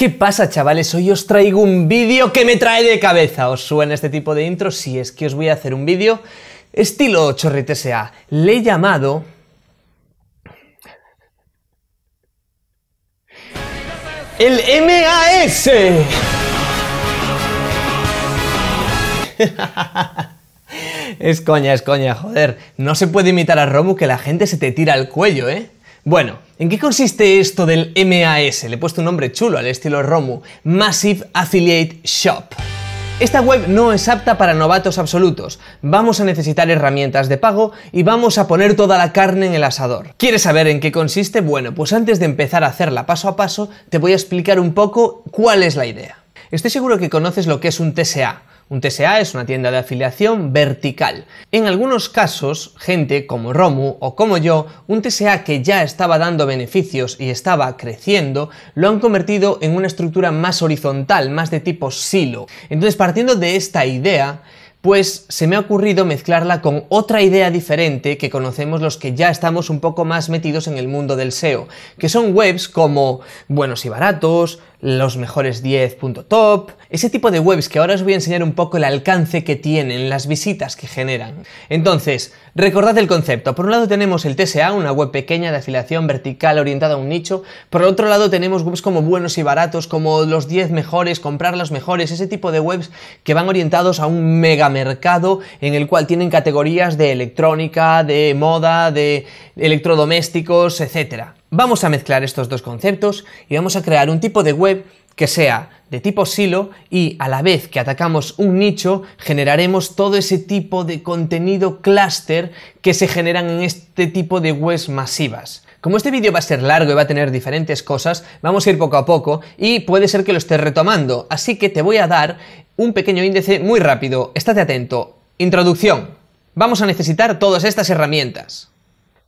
¿Qué pasa chavales? Hoy os traigo un vídeo que me trae de cabeza. ¿Os suena este tipo de intro? Si es que os voy a hacer un vídeo estilo chorrete sea. Le he llamado... El MAS. es coña, es coña, joder. No se puede imitar a Romu que la gente se te tira al cuello, ¿eh? Bueno, ¿en qué consiste esto del MAS? Le he puesto un nombre chulo al estilo Romu, Massive Affiliate Shop. Esta web no es apta para novatos absolutos. Vamos a necesitar herramientas de pago y vamos a poner toda la carne en el asador. ¿Quieres saber en qué consiste? Bueno, pues antes de empezar a hacerla paso a paso, te voy a explicar un poco cuál es la idea. Estoy seguro que conoces lo que es un TSA, un TSA es una tienda de afiliación vertical. En algunos casos, gente como Romu o como yo, un TSA que ya estaba dando beneficios y estaba creciendo, lo han convertido en una estructura más horizontal, más de tipo silo. Entonces, partiendo de esta idea, pues se me ha ocurrido mezclarla con otra idea diferente que conocemos los que ya estamos un poco más metidos en el mundo del SEO, que son webs como Buenos y Baratos, los mejores 10.top, ese tipo de webs que ahora os voy a enseñar un poco el alcance que tienen, las visitas que generan. Entonces, recordad el concepto. Por un lado tenemos el TSA, una web pequeña de afiliación vertical orientada a un nicho. Por el otro lado tenemos webs como buenos y baratos, como los 10 mejores, comprar los mejores, ese tipo de webs que van orientados a un megamercado en el cual tienen categorías de electrónica, de moda, de electrodomésticos, etcétera. Vamos a mezclar estos dos conceptos y vamos a crear un tipo de web que sea de tipo silo y a la vez que atacamos un nicho generaremos todo ese tipo de contenido clúster que se generan en este tipo de webs masivas. Como este vídeo va a ser largo y va a tener diferentes cosas, vamos a ir poco a poco y puede ser que lo estés retomando, así que te voy a dar un pequeño índice muy rápido, estate atento. Introducción. Vamos a necesitar todas estas herramientas.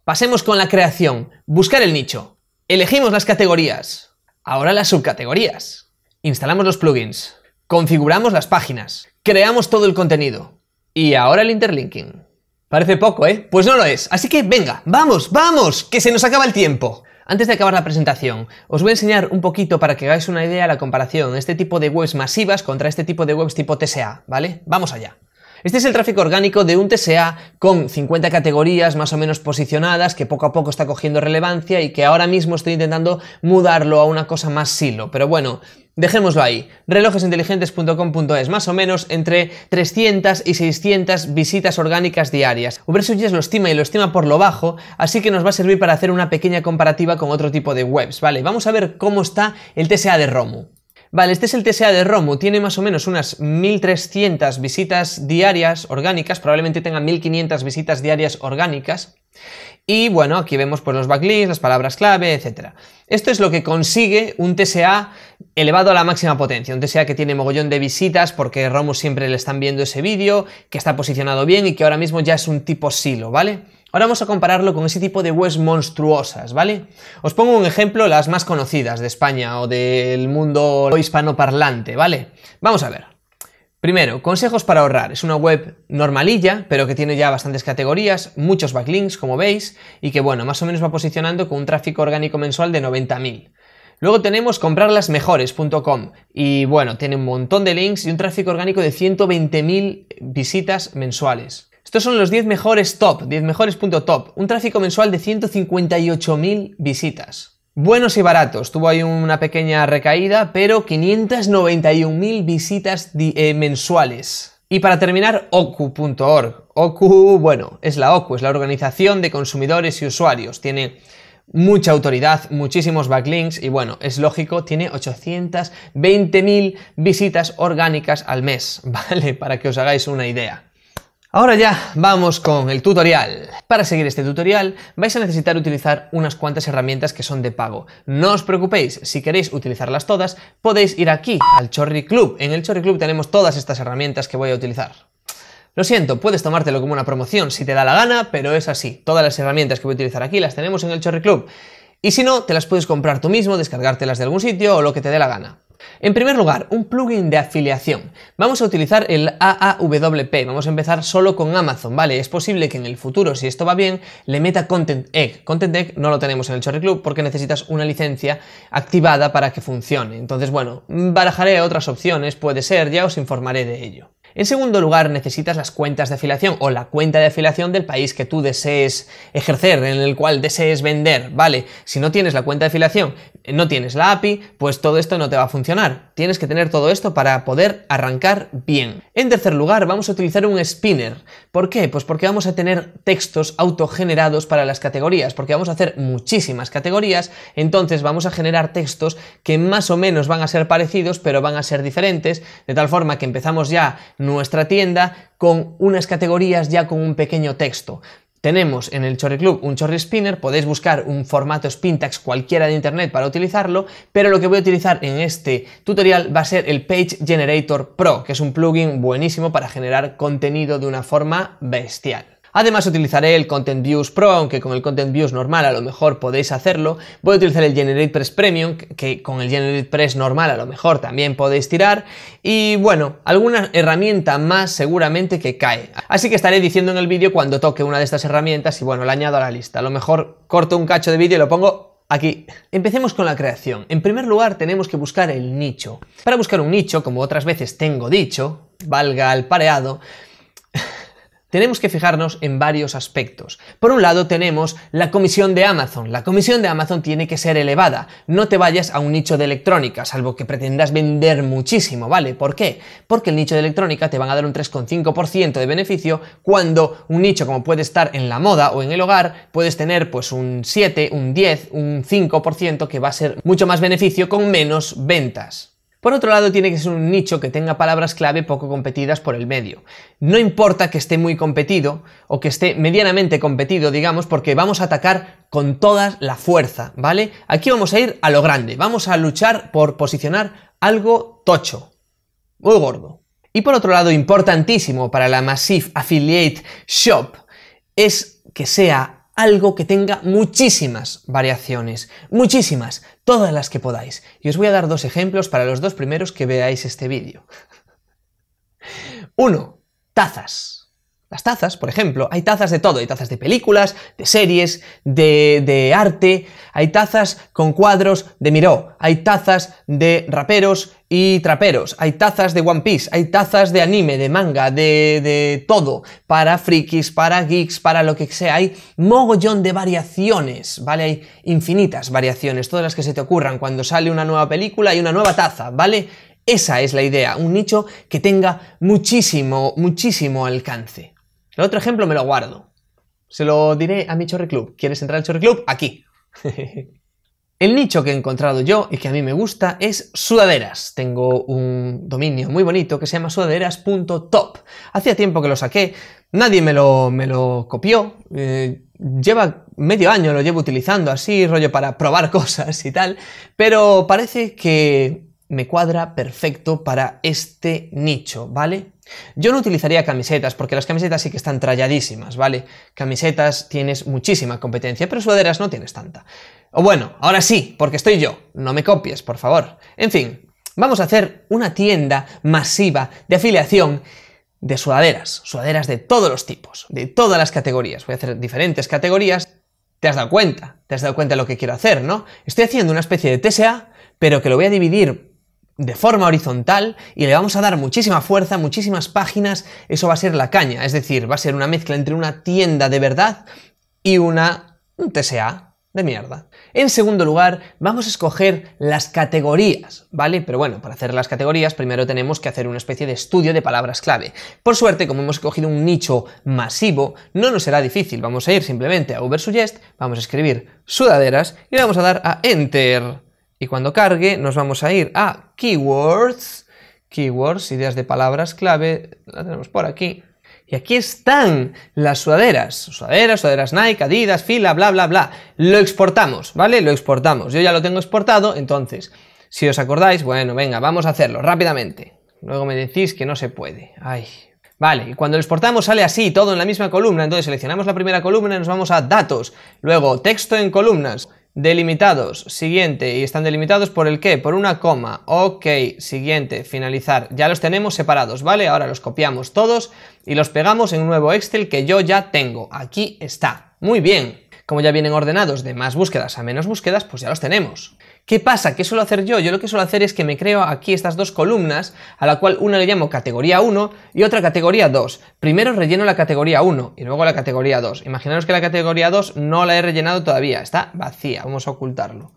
Pasemos con la creación, buscar el nicho. Elegimos las categorías. Ahora las subcategorías. Instalamos los plugins. Configuramos las páginas. Creamos todo el contenido. Y ahora el interlinking. Parece poco, ¿eh? Pues no lo es. Así que venga, vamos, vamos, que se nos acaba el tiempo. Antes de acabar la presentación, os voy a enseñar un poquito para que hagáis una idea de la comparación, este tipo de webs masivas contra este tipo de webs tipo TSA, ¿vale? Vamos allá. Este es el tráfico orgánico de un TSA con 50 categorías más o menos posicionadas que poco a poco está cogiendo relevancia y que ahora mismo estoy intentando mudarlo a una cosa más silo. Pero bueno, dejémoslo ahí. relojesinteligentes.com.es, más o menos entre 300 y 600 visitas orgánicas diarias. Ubersuggest lo estima y lo estima por lo bajo, así que nos va a servir para hacer una pequeña comparativa con otro tipo de webs, ¿vale? Vamos a ver cómo está el TSA de Romu. Vale, este es el TSA de Romo tiene más o menos unas 1300 visitas diarias orgánicas, probablemente tenga 1500 visitas diarias orgánicas. Y bueno, aquí vemos pues, los backlinks, las palabras clave, etc. Esto es lo que consigue un TSA elevado a la máxima potencia, un TSA que tiene mogollón de visitas porque Romo siempre le están viendo ese vídeo, que está posicionado bien y que ahora mismo ya es un tipo silo, ¿vale? Ahora vamos a compararlo con ese tipo de webs monstruosas, ¿vale? Os pongo un ejemplo, las más conocidas de España o del mundo hispanoparlante, ¿vale? Vamos a ver. Primero, consejos para ahorrar. Es una web normalilla, pero que tiene ya bastantes categorías, muchos backlinks, como veis, y que bueno, más o menos va posicionando con un tráfico orgánico mensual de 90.000. Luego tenemos comprarlasmejores.com y bueno, tiene un montón de links y un tráfico orgánico de 120.000 visitas mensuales. Estos son los 10 mejores top, 10 mejores.top, un tráfico mensual de 158.000 visitas. Buenos y baratos, tuvo ahí una pequeña recaída, pero 591.000 visitas eh, mensuales. Y para terminar, ocu.org. Ocu, bueno, es la OCU, es la Organización de Consumidores y Usuarios. Tiene mucha autoridad, muchísimos backlinks y bueno, es lógico, tiene 820.000 visitas orgánicas al mes, ¿vale? Para que os hagáis una idea. Ahora ya vamos con el tutorial. Para seguir este tutorial vais a necesitar utilizar unas cuantas herramientas que son de pago. No os preocupéis, si queréis utilizarlas todas, podéis ir aquí, al Chorri Club. En el Chorri Club tenemos todas estas herramientas que voy a utilizar. Lo siento, puedes tomártelo como una promoción si te da la gana, pero es así. Todas las herramientas que voy a utilizar aquí las tenemos en el Chorri Club. Y si no, te las puedes comprar tú mismo, descargártelas de algún sitio o lo que te dé la gana. En primer lugar, un plugin de afiliación. Vamos a utilizar el AAWP, vamos a empezar solo con Amazon, ¿vale? Es posible que en el futuro, si esto va bien, le meta Content Egg. Content Egg no lo tenemos en el Chorri Club porque necesitas una licencia activada para que funcione. Entonces, bueno, barajaré otras opciones, puede ser, ya os informaré de ello. En segundo lugar, necesitas las cuentas de afiliación o la cuenta de afiliación del país que tú desees ejercer, en el cual desees vender, ¿vale? Si no tienes la cuenta de afiliación, no tienes la API, pues todo esto no te va a funcionar. Tienes que tener todo esto para poder arrancar bien. En tercer lugar, vamos a utilizar un spinner. ¿Por qué? Pues porque vamos a tener textos autogenerados para las categorías, porque vamos a hacer muchísimas categorías, entonces vamos a generar textos que más o menos van a ser parecidos, pero van a ser diferentes, de tal forma que empezamos ya nuestra tienda con unas categorías ya con un pequeño texto. Tenemos en el Chorri Club un Chorri Spinner, podéis buscar un formato Spintax cualquiera de internet para utilizarlo, pero lo que voy a utilizar en este tutorial va a ser el Page Generator Pro, que es un plugin buenísimo para generar contenido de una forma bestial. Además utilizaré el Content Views Pro, aunque con el Content Views normal a lo mejor podéis hacerlo. Voy a utilizar el GeneratePress Premium, que con el GeneratePress normal a lo mejor también podéis tirar. Y bueno, alguna herramienta más seguramente que cae. Así que estaré diciendo en el vídeo cuando toque una de estas herramientas y bueno, la añado a la lista. A lo mejor corto un cacho de vídeo y lo pongo Aquí, empecemos con la creación. En primer lugar, tenemos que buscar el nicho. Para buscar un nicho, como otras veces tengo dicho, valga el pareado, tenemos que fijarnos en varios aspectos. Por un lado tenemos la comisión de Amazon. La comisión de Amazon tiene que ser elevada. No te vayas a un nicho de electrónica, salvo que pretendas vender muchísimo, ¿vale? ¿Por qué? Porque el nicho de electrónica te van a dar un 3,5% de beneficio cuando un nicho como puede estar en la moda o en el hogar puedes tener pues un 7, un 10, un 5% que va a ser mucho más beneficio con menos ventas. Por otro lado, tiene que ser un nicho que tenga palabras clave poco competidas por el medio. No importa que esté muy competido o que esté medianamente competido, digamos, porque vamos a atacar con toda la fuerza, ¿vale? Aquí vamos a ir a lo grande, vamos a luchar por posicionar algo tocho, muy gordo. Y por otro lado, importantísimo para la Massive Affiliate Shop es que sea algo que tenga muchísimas variaciones, muchísimas, todas las que podáis. Y os voy a dar dos ejemplos para los dos primeros que veáis este vídeo. 1. tazas. Las tazas, por ejemplo, hay tazas de todo, hay tazas de películas, de series, de, arte, hay tazas con cuadros de Miró, hay tazas de raperos y traperos, hay tazas de One Piece, hay tazas de anime, de manga, de, de todo, para frikis, para geeks, para lo que sea, hay mogollón de variaciones, ¿vale? Hay infinitas variaciones, todas las que se te ocurran, cuando sale una nueva película hay una nueva taza, ¿vale? Esa es la idea, un nicho que tenga muchísimo, muchísimo alcance. El otro ejemplo me lo guardo. Se lo diré a mi Chorriclub. Club. ¿Quieres entrar al Chorriclub? Club? Aquí. El nicho que he encontrado yo y que a mí me gusta es sudaderas. Tengo un dominio muy bonito que se llama sudaderas.top. Hacía tiempo que lo saqué, nadie me lo, me lo copió. Eh, lleva medio año, lo llevo utilizando así, rollo para probar cosas y tal, pero parece que me cuadra perfecto para este nicho, ¿vale? Yo no utilizaría camisetas, porque las camisetas sí que están tralladísimas, ¿vale? Camisetas tienes muchísima competencia, pero sudaderas no tienes tanta. O bueno, ahora sí, porque estoy yo. No me copies, por favor. En fin, vamos a hacer una tienda masiva de afiliación de sudaderas, sudaderas de todos los tipos, de todas las categorías. Voy a hacer diferentes categorías. Te has dado cuenta, te has dado cuenta de lo que quiero hacer, ¿no? Estoy haciendo una especie de TSA, pero que lo voy a dividir de forma horizontal y le vamos a dar muchísima fuerza, muchísimas páginas, eso va a ser la caña, es decir, va a ser una mezcla entre una tienda de verdad y una un TSA de mierda. En segundo lugar, vamos a escoger las categorías, ¿vale? Pero bueno, para hacer las categorías primero tenemos que hacer una especie de estudio de palabras clave. Por suerte, como hemos escogido un nicho masivo, no nos será difícil. Vamos a ir simplemente a Ubersuggest, vamos a escribir sudaderas y le vamos a dar a Enter. Y cuando cargue nos vamos a ir a keywords, keywords, ideas de palabras clave, la tenemos por aquí. Y aquí están las sudaderas, sudaderas, sudaderas Nike, Adidas, Fila, bla, bla, bla. Lo exportamos, ¿vale? Lo exportamos. Yo ya lo tengo exportado, entonces, si os acordáis, bueno, venga, vamos a hacerlo rápidamente. Luego me decís que no se puede. Ay. Vale, y cuando lo exportamos sale así, todo en la misma columna, entonces seleccionamos la primera columna y nos vamos a datos, luego texto en columnas, Delimitados, siguiente, y están delimitados por el qué, por una coma, ok, siguiente, finalizar, ya los tenemos separados, ¿vale? Ahora los copiamos todos y los pegamos en un nuevo Excel que yo ya tengo, aquí está, muy bien, como ya vienen ordenados de más búsquedas a menos búsquedas, pues ya los tenemos. ¿Qué pasa? ¿Qué suelo hacer yo? Yo lo que suelo hacer es que me creo aquí estas dos columnas, a la cual una le llamo categoría 1 y otra categoría 2. Primero relleno la categoría 1 y luego la categoría 2. Imaginaros que la categoría 2 no la he rellenado todavía, está vacía, vamos a ocultarlo.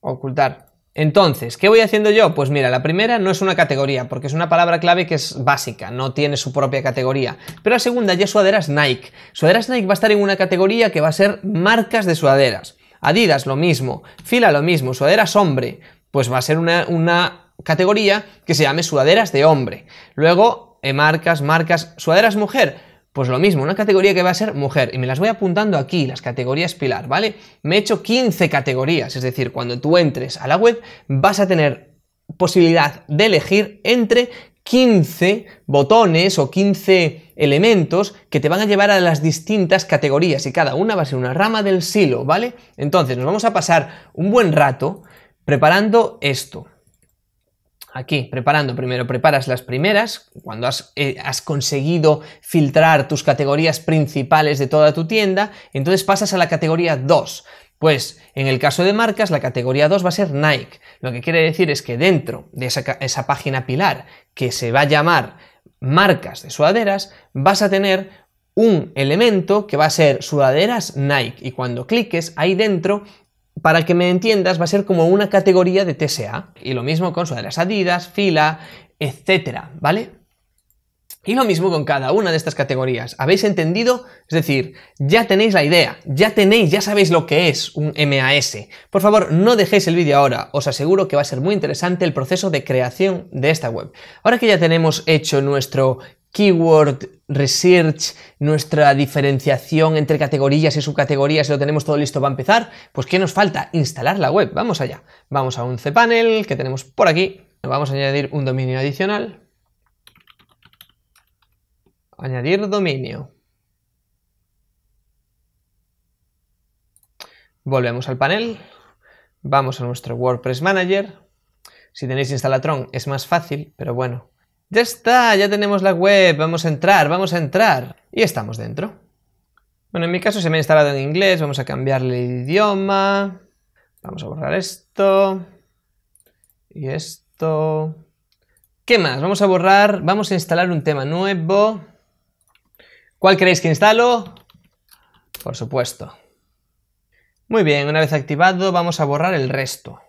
Ocultar. Entonces, ¿qué voy haciendo yo? Pues mira, la primera no es una categoría, porque es una palabra clave que es básica, no tiene su propia categoría. Pero la segunda ya es suaderas Nike. Suaderas Nike va a estar en una categoría que va a ser marcas de sudaderas. Adidas lo mismo, Fila lo mismo, sudaderas hombre, pues va a ser una, categoría que se llame sudaderas de hombre. Luego, eh, marcas, marcas, sudaderas mujer, pues lo mismo, una categoría que va a ser mujer. Y me las voy apuntando aquí, las categorías pilar, ¿vale? Me he hecho 15 categorías, es decir, cuando tú entres a la web vas a tener posibilidad de elegir entre 15 botones o 15 elementos que te van a llevar a las distintas categorías y cada una va a ser una rama del silo, ¿vale? Entonces nos vamos a pasar un buen rato preparando esto. Aquí, preparando primero, preparas las primeras, cuando has, eh, conseguido filtrar tus categorías principales de toda tu tienda, entonces pasas a la categoría 2. Pues en el caso de marcas, la categoría 2 va a ser Nike. Lo que quiere decir es que dentro de esa, página pilar que se va a llamar marcas de sudaderas, vas a tener un elemento que va a ser sudaderas Nike. Y cuando cliques ahí dentro, para que me entiendas, va a ser como una categoría de TSA. Y lo mismo con sudaderas Adidas, Fila, etcétera, ¿vale? Y lo mismo con cada una de estas categorías. ¿Habéis entendido? Es decir, ya tenéis la idea, ya tenéis, ya sabéis lo que es un MAS. Por favor, no dejéis el vídeo ahora, os aseguro que va a ser muy interesante el proceso de creación de esta web. Ahora que ya tenemos hecho nuestro keyword research, nuestra diferenciación entre categorías y subcategorías, lo tenemos todo listo para empezar, pues ¿qué nos falta? Instalar la web. Vamos allá. Vamos a un cPanel que tenemos por aquí. Vamos a añadir un dominio adicional Añadir dominio. Volvemos al panel. Vamos a nuestro WordPress Manager. Si tenéis Instalatron es más fácil, pero bueno. Ya está, ya tenemos la web. Vamos a entrar, vamos a entrar. Y estamos dentro. Bueno, en mi caso se me ha instalado en inglés. Vamos a cambiarle el idioma. Vamos a borrar esto. Y esto. ¿Qué más? Vamos a borrar, vamos a instalar un tema nuevo. ¿Cuál queréis que instalo? Por supuesto. Muy bien, una vez activado vamos a borrar el resto.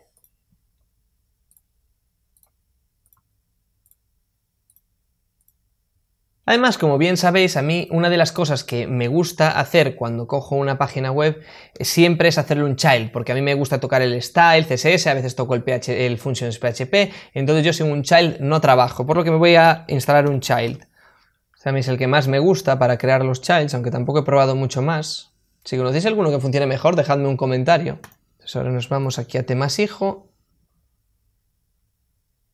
Además, como bien sabéis, a mí una de las cosas que me gusta hacer cuando cojo una página web siempre es hacerle un child, porque a mí me gusta tocar el style, CSS, a veces toco el, PH, el functions PHP, entonces yo sin un child no trabajo, por lo que me voy a instalar un child. O a mí es el que más me gusta para crear los childs, aunque tampoco he probado mucho más. Si conocéis alguno que funcione mejor, dejadme un comentario. ahora nos vamos aquí a temas hijo.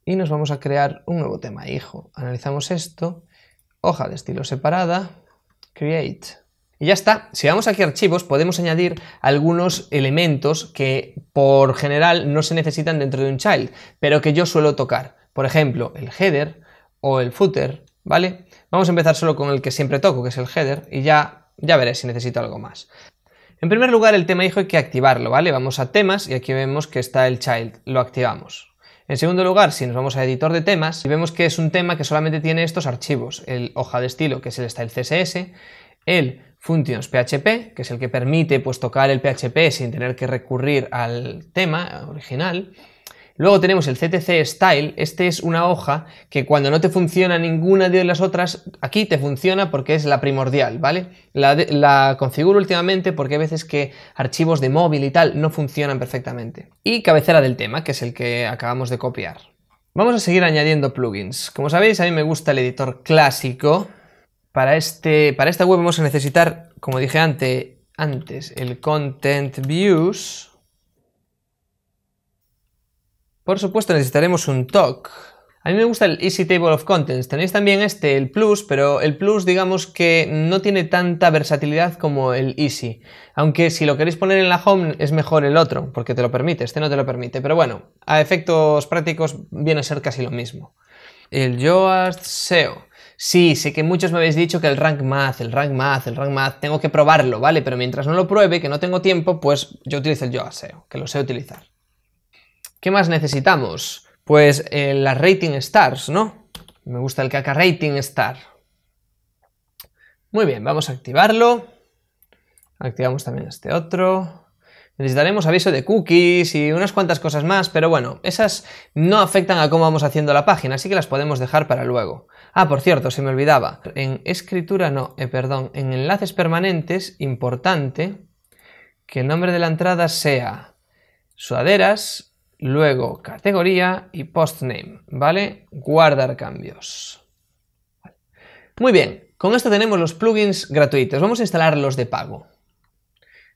Y nos vamos a crear un nuevo tema hijo. Analizamos esto. Hoja de estilo separada. Create. Y ya está. Si vamos aquí a archivos, podemos añadir algunos elementos que por general no se necesitan dentro de un child, pero que yo suelo tocar. Por ejemplo, el header o el footer, ¿vale? Vamos a empezar solo con el que siempre toco, que es el header, y ya, ya veré si necesito algo más. En primer lugar, el tema hijo hay que activarlo, ¿vale? Vamos a temas y aquí vemos que está el child, lo activamos. En segundo lugar, si nos vamos a editor de temas, vemos que es un tema que solamente tiene estos archivos, el hoja de estilo, que es el style CSS, el functions PHP, que es el que permite pues, tocar el PHP sin tener que recurrir al tema original, Luego tenemos el CTC Style, este es una hoja que cuando no te funciona ninguna de las otras, aquí te funciona porque es la primordial, ¿vale? La, configuro últimamente porque hay veces que archivos de móvil y tal no funcionan perfectamente. Y cabecera del tema, que es el que acabamos de copiar. Vamos a seguir añadiendo plugins. Como sabéis, a mí me gusta el editor clásico. Para, este, para esta web vamos a necesitar, como dije antes, antes el Content Views por supuesto necesitaremos un TOC. A mí me gusta el Easy Table of Contents. Tenéis también este, el Plus, pero el Plus digamos que no tiene tanta versatilidad como el Easy. Aunque si lo queréis poner en la Home es mejor el otro, porque te lo permite, este no te lo permite. Pero bueno, a efectos prácticos viene a ser casi lo mismo. El Yoast SEO. Sí, sé que muchos me habéis dicho que el rank math, el rank math, el rank math, tengo que probarlo, ¿vale? Pero mientras no lo pruebe, que no tengo tiempo, pues yo utilizo el Yoast SEO, que lo sé utilizar. ¿Qué más necesitamos? Pues eh, las rating stars, ¿no? Me gusta el caca rating star. Muy bien, vamos a activarlo. Activamos también este otro. Necesitaremos aviso de cookies y unas cuantas cosas más, pero bueno, esas no afectan a cómo vamos haciendo la página, así que las podemos dejar para luego. Ah, por cierto, se me olvidaba. En escritura no, eh, perdón, en enlaces permanentes, importante que el nombre de la entrada sea suaderas luego categoría y postname, ¿vale? Guardar cambios. Muy bien, con esto tenemos los plugins gratuitos. Vamos a instalar los de pago.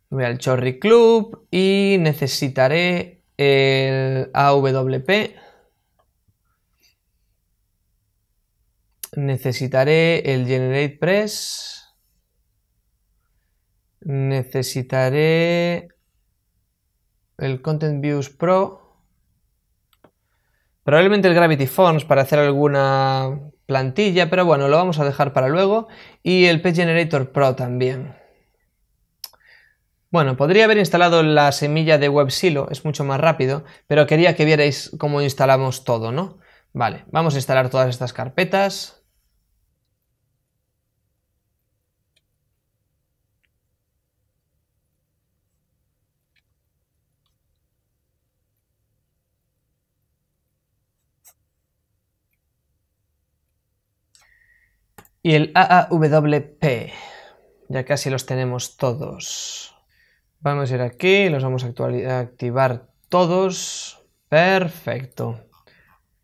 Voy al Chorri Club y necesitaré el AWP. Necesitaré el GeneratePress. Necesitaré el Content Views Pro. Probablemente el Gravity Forms para hacer alguna plantilla, pero bueno, lo vamos a dejar para luego. Y el Page Generator Pro también. Bueno, podría haber instalado la semilla de WebSilo, es mucho más rápido, pero quería que vierais cómo instalamos todo, ¿no? Vale, vamos a instalar todas estas carpetas. y el AAWP. Ya casi los tenemos todos. Vamos a ir aquí, los vamos a activar todos. Perfecto.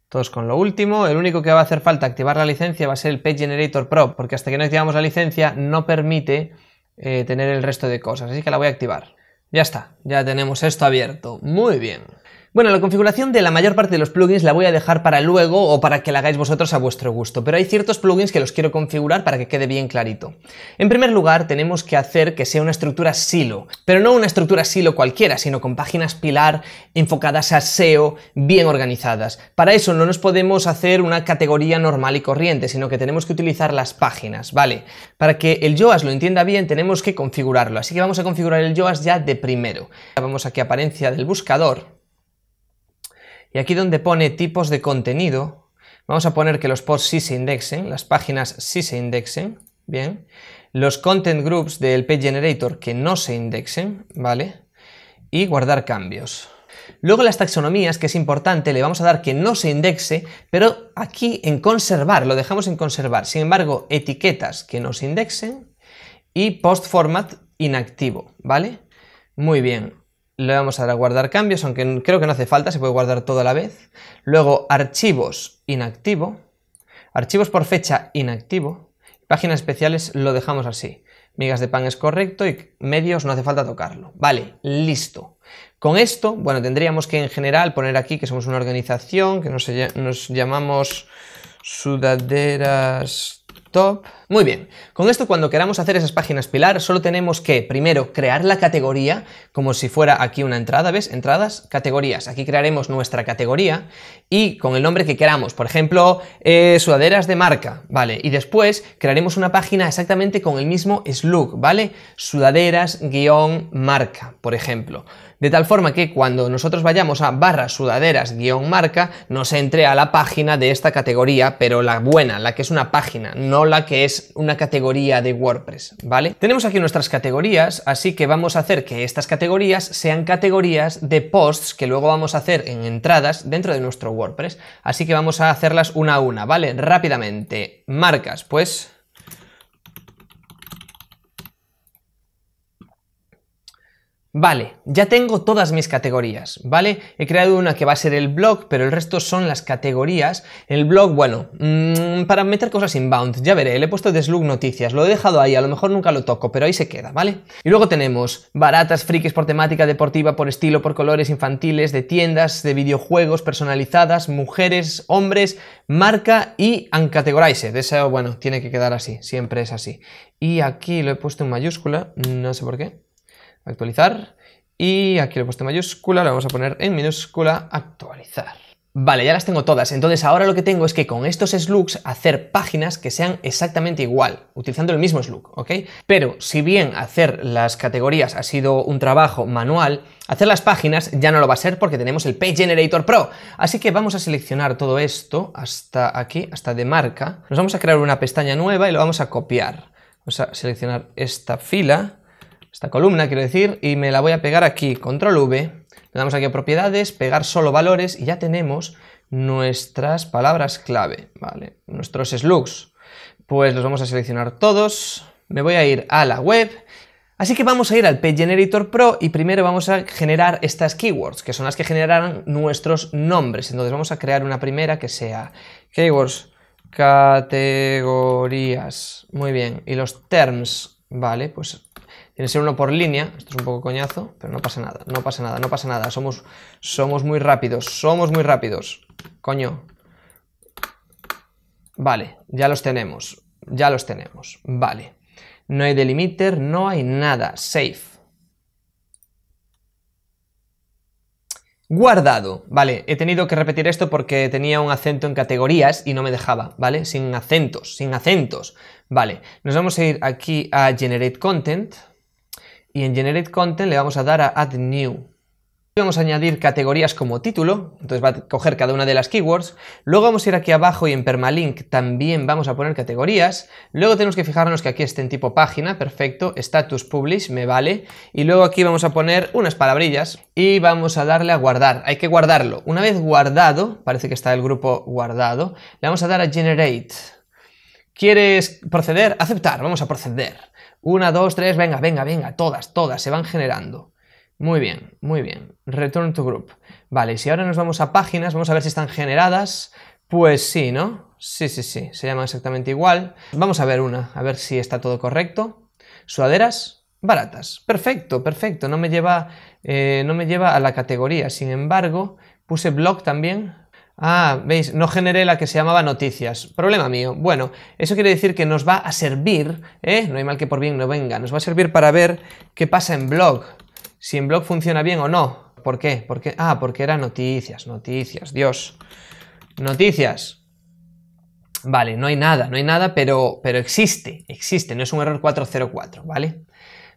Todos con lo último. El único que va a hacer falta activar la licencia va a ser el Page Generator Pro, porque hasta que no activamos la licencia no permite eh, tener el resto de cosas. Así que la voy a activar. Ya está, ya tenemos esto abierto. Muy bien. Bueno, la configuración de la mayor parte de los plugins la voy a dejar para luego o para que la hagáis vosotros a vuestro gusto, pero hay ciertos plugins que los quiero configurar para que quede bien clarito. En primer lugar, tenemos que hacer que sea una estructura silo, pero no una estructura silo cualquiera, sino con páginas pilar enfocadas a SEO bien organizadas. Para eso no nos podemos hacer una categoría normal y corriente, sino que tenemos que utilizar las páginas, ¿vale? Para que el Yoast lo entienda bien, tenemos que configurarlo, así que vamos a configurar el Yoast ya de primero. Vamos aquí a apariencia del buscador y aquí donde pone tipos de contenido, vamos a poner que los posts sí se indexen, las páginas sí se indexen, bien. Los content groups del page generator que no se indexen, ¿vale? Y guardar cambios. Luego las taxonomías, que es importante, le vamos a dar que no se indexe, pero aquí en conservar, lo dejamos en conservar. Sin embargo, etiquetas que no se indexen y post format inactivo, ¿vale? Muy bien le vamos a dar a guardar cambios, aunque creo que no hace falta, se puede guardar todo a la vez. Luego archivos inactivo, archivos por fecha inactivo, páginas especiales lo dejamos así. Migas de pan es correcto y medios no hace falta tocarlo. Vale, listo. Con esto, bueno, tendríamos que en general poner aquí que somos una organización, que nos, nos llamamos Sudaderas Top muy bien, con esto cuando queramos hacer esas páginas pilar, solo tenemos que primero crear la categoría, como si fuera aquí una entrada, ¿ves? Entradas, categorías. Aquí crearemos nuestra categoría y con el nombre que queramos, por ejemplo, eh, sudaderas de marca, ¿vale? Y después crearemos una página exactamente con el mismo slug, ¿vale? Sudaderas-marca, por ejemplo. De tal forma que cuando nosotros vayamos a barra sudaderas-marca, nos entre a la página de esta categoría, pero la buena, la que es una página, no la que es una categoría de WordPress, ¿vale? Tenemos aquí nuestras categorías, así que vamos a hacer que estas categorías sean categorías de posts que luego vamos a hacer en entradas dentro de nuestro WordPress. Así que vamos a hacerlas una a una, ¿vale? Rápidamente. Marcas, pues Vale, ya tengo todas mis categorías, ¿vale? He creado una que va a ser el blog, pero el resto son las categorías. El blog, bueno, mm, para meter cosas inbound, ya veré, le he puesto Deslug Noticias, lo he dejado ahí, a lo mejor nunca lo toco, pero ahí se queda, ¿vale? Y luego tenemos baratas, frikis por temática deportiva, por estilo, por colores, infantiles, de tiendas, de videojuegos, personalizadas, mujeres, hombres, marca y uncategorize. De eso, bueno, tiene que quedar así, siempre es así. Y aquí lo he puesto en mayúscula, no sé por qué actualizar. Y aquí lo he puesto en mayúscula, lo vamos a poner en minúscula, actualizar. Vale, ya las tengo todas. Entonces ahora lo que tengo es que con estos slugs hacer páginas que sean exactamente igual, utilizando el mismo slug, ¿ok? Pero si bien hacer las categorías ha sido un trabajo manual, hacer las páginas ya no lo va a ser porque tenemos el Page Generator Pro. Así que vamos a seleccionar todo esto hasta aquí, hasta de marca. Nos vamos a crear una pestaña nueva y lo vamos a copiar. Vamos a seleccionar esta fila esta columna, quiero decir, y me la voy a pegar aquí, control V, le damos aquí a propiedades, pegar solo valores y ya tenemos nuestras palabras clave, ¿vale? Nuestros slugs. Pues los vamos a seleccionar todos, me voy a ir a la web, así que vamos a ir al Page Generator Pro y primero vamos a generar estas keywords, que son las que generarán nuestros nombres. Entonces vamos a crear una primera que sea keywords categorías, muy bien, y los terms, vale, pues tiene que ser uno por línea. Esto es un poco coñazo, pero no pasa nada, no pasa nada, no pasa nada. Somos, somos muy rápidos, somos muy rápidos. Coño. Vale, ya los tenemos, ya los tenemos. Vale. No hay delimiter, no hay nada. Save. Guardado, vale, he tenido que repetir esto porque tenía un acento en categorías y no me dejaba, ¿vale? Sin acentos, sin acentos, vale. Nos vamos a ir aquí a Generate Content y en Generate Content le vamos a dar a Add New. Vamos a añadir categorías como título, entonces va a coger cada una de las keywords. Luego vamos a ir aquí abajo y en permalink también vamos a poner categorías. Luego tenemos que fijarnos que aquí esté en tipo página, perfecto. Status publish, me vale. Y luego aquí vamos a poner unas palabrillas y vamos a darle a guardar. Hay que guardarlo. Una vez guardado, parece que está el grupo guardado, le vamos a dar a generate. ¿Quieres proceder? Aceptar, vamos a proceder. Una, dos, tres, venga, venga, venga, todas, todas, se van generando. Muy bien, muy bien. Return to group. Vale, si ahora nos vamos a páginas, vamos a ver si están generadas. Pues sí, ¿no? Sí, sí, sí, se llaman exactamente igual. Vamos a ver una, a ver si está todo correcto. Sudaderas baratas. Perfecto, perfecto. No me lleva, eh, no me lleva a la categoría. Sin embargo, puse blog también Ah, veis, no generé la que se llamaba noticias. Problema mío. Bueno, eso quiere decir que nos va a servir, ¿eh? no hay mal que por bien no venga, nos va a servir para ver qué pasa en blog, si en blog funciona bien o no. ¿Por qué? Ah, porque era noticias, noticias, Dios. Noticias. Vale, no hay nada, no hay nada, pero, pero existe, existe, no es un error 404, ¿vale?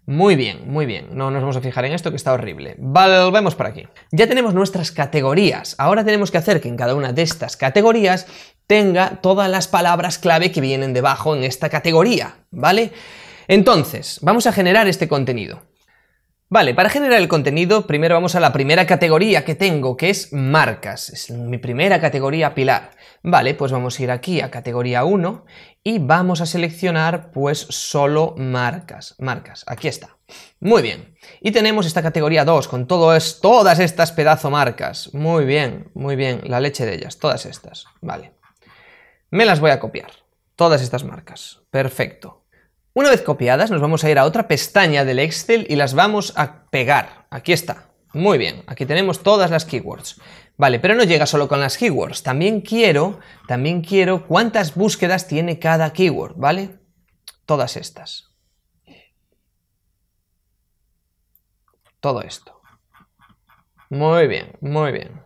Muy bien, muy bien. No nos vamos a fijar en esto que está horrible. Volvemos por aquí. Ya tenemos nuestras categorías. Ahora tenemos que hacer que en cada una de estas categorías tenga todas las palabras clave que vienen debajo en esta categoría, ¿vale? Entonces, vamos a generar este contenido. Vale, para generar el contenido, primero vamos a la primera categoría que tengo, que es marcas. Es mi primera categoría pilar. Vale, pues vamos a ir aquí a categoría 1 y vamos a seleccionar pues solo marcas, marcas, aquí está. Muy bien, y tenemos esta categoría 2 con todo todas estas pedazo marcas, muy bien, muy bien, la leche de ellas, todas estas, vale. Me las voy a copiar, todas estas marcas, perfecto. Una vez copiadas nos vamos a ir a otra pestaña del Excel y las vamos a pegar, aquí está, muy bien, aquí tenemos todas las keywords. Vale, pero no llega solo con las keywords. También quiero, también quiero cuántas búsquedas tiene cada keyword, ¿vale? Todas estas. Todo esto. Muy bien, muy bien.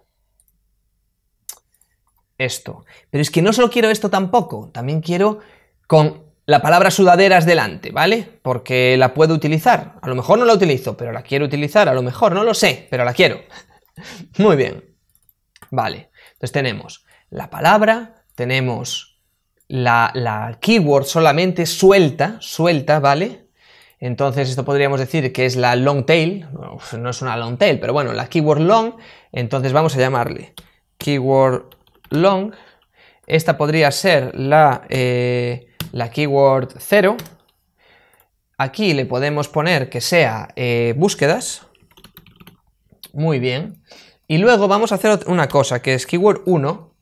Esto. Pero es que no solo quiero esto tampoco, también quiero con la palabra sudaderas delante, ¿vale? Porque la puedo utilizar. A lo mejor no la utilizo, pero la quiero utilizar, a lo mejor no lo sé, pero la quiero. muy bien. Vale, entonces tenemos la palabra, tenemos la, keyword solamente suelta, suelta, ¿vale? Entonces esto podríamos decir que es la long tail, no es una long tail, pero bueno, la keyword long, entonces vamos a llamarle keyword long, esta podría ser la, eh, la keyword 0, aquí le podemos poner que sea eh, búsquedas, muy bien, y luego vamos a hacer una cosa, que es keyword 1,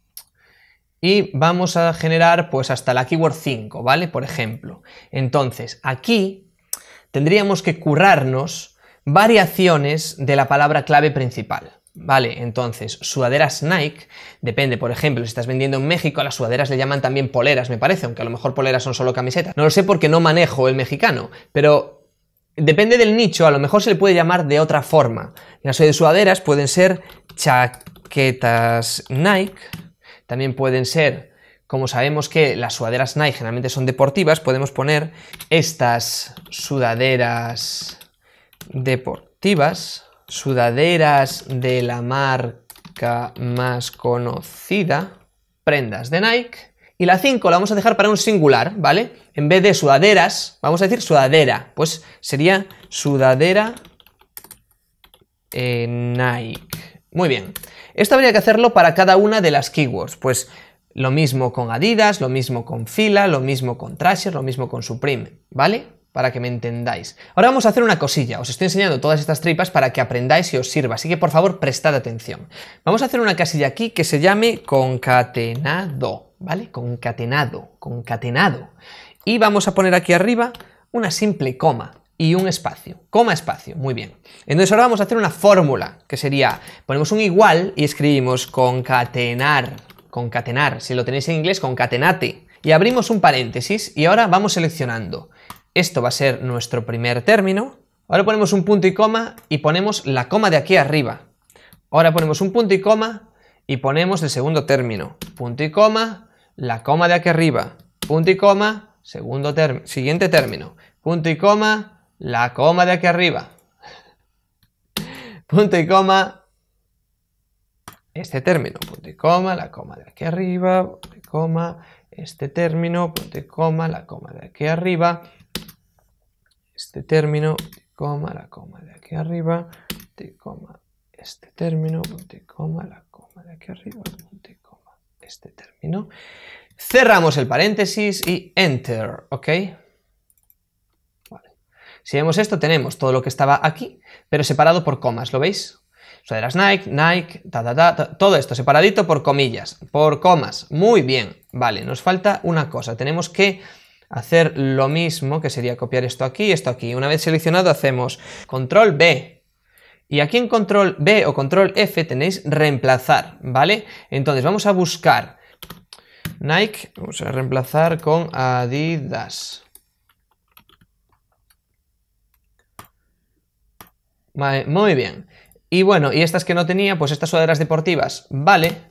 y vamos a generar pues hasta la keyword 5, ¿vale? Por ejemplo. Entonces, aquí tendríamos que currarnos variaciones de la palabra clave principal. Vale, entonces, sudaderas Nike, depende, por ejemplo, si estás vendiendo en México, a las sudaderas le llaman también poleras, me parece, aunque a lo mejor poleras son solo camisetas. No lo sé porque no manejo el mexicano, pero depende del nicho, a lo mejor se le puede llamar de otra forma. Las sudaderas pueden ser chaquetas Nike, también pueden ser, como sabemos que las sudaderas Nike generalmente son deportivas, podemos poner estas sudaderas deportivas, sudaderas de la marca más conocida, prendas de Nike y la 5 la vamos a dejar para un singular, ¿vale? En vez de sudaderas, vamos a decir sudadera. Pues sería sudadera eh, Nike. Muy bien. Esto habría que hacerlo para cada una de las keywords. Pues lo mismo con Adidas, lo mismo con Fila, lo mismo con Trasher, lo mismo con Supreme, ¿vale? Para que me entendáis. Ahora vamos a hacer una cosilla. Os estoy enseñando todas estas tripas para que aprendáis y os sirva. Así que por favor prestad atención. Vamos a hacer una casilla aquí que se llame concatenado. ¿vale? Concatenado, concatenado. Y vamos a poner aquí arriba una simple coma y un espacio, coma espacio, muy bien. Entonces ahora vamos a hacer una fórmula, que sería, ponemos un igual y escribimos concatenar, concatenar, si lo tenéis en inglés, concatenate. Y abrimos un paréntesis y ahora vamos seleccionando. Esto va a ser nuestro primer término. Ahora ponemos un punto y coma y ponemos la coma de aquí arriba. Ahora ponemos un punto y coma y ponemos el segundo término. Punto y coma, la coma de aquí arriba, punto y coma, segundo término, siguiente término, punto y coma, la coma de aquí arriba, punto y coma, este término, punto y coma, la coma de aquí arriba, punto y coma, este término, punto y coma, la coma de aquí arriba, este término, punto y coma, la coma de aquí arriba, punto y coma, este término, punto y coma, la coma de aquí arriba, punto y este término. Cerramos el paréntesis y Enter, ¿ok? Si vemos esto, tenemos todo lo que estaba aquí, pero separado por comas, ¿lo veis? suaderas Nike, Nike, ta, ta, ta, todo esto separadito por comillas, por comas. Muy bien, vale, nos falta una cosa, tenemos que hacer lo mismo, que sería copiar esto aquí, esto aquí. Una vez seleccionado hacemos control B, y aquí en control B o control F tenéis reemplazar, ¿vale? Entonces vamos a buscar Nike, vamos a reemplazar con Adidas. muy bien. Y bueno, y estas que no tenía, pues estas sudaderas deportivas, vale.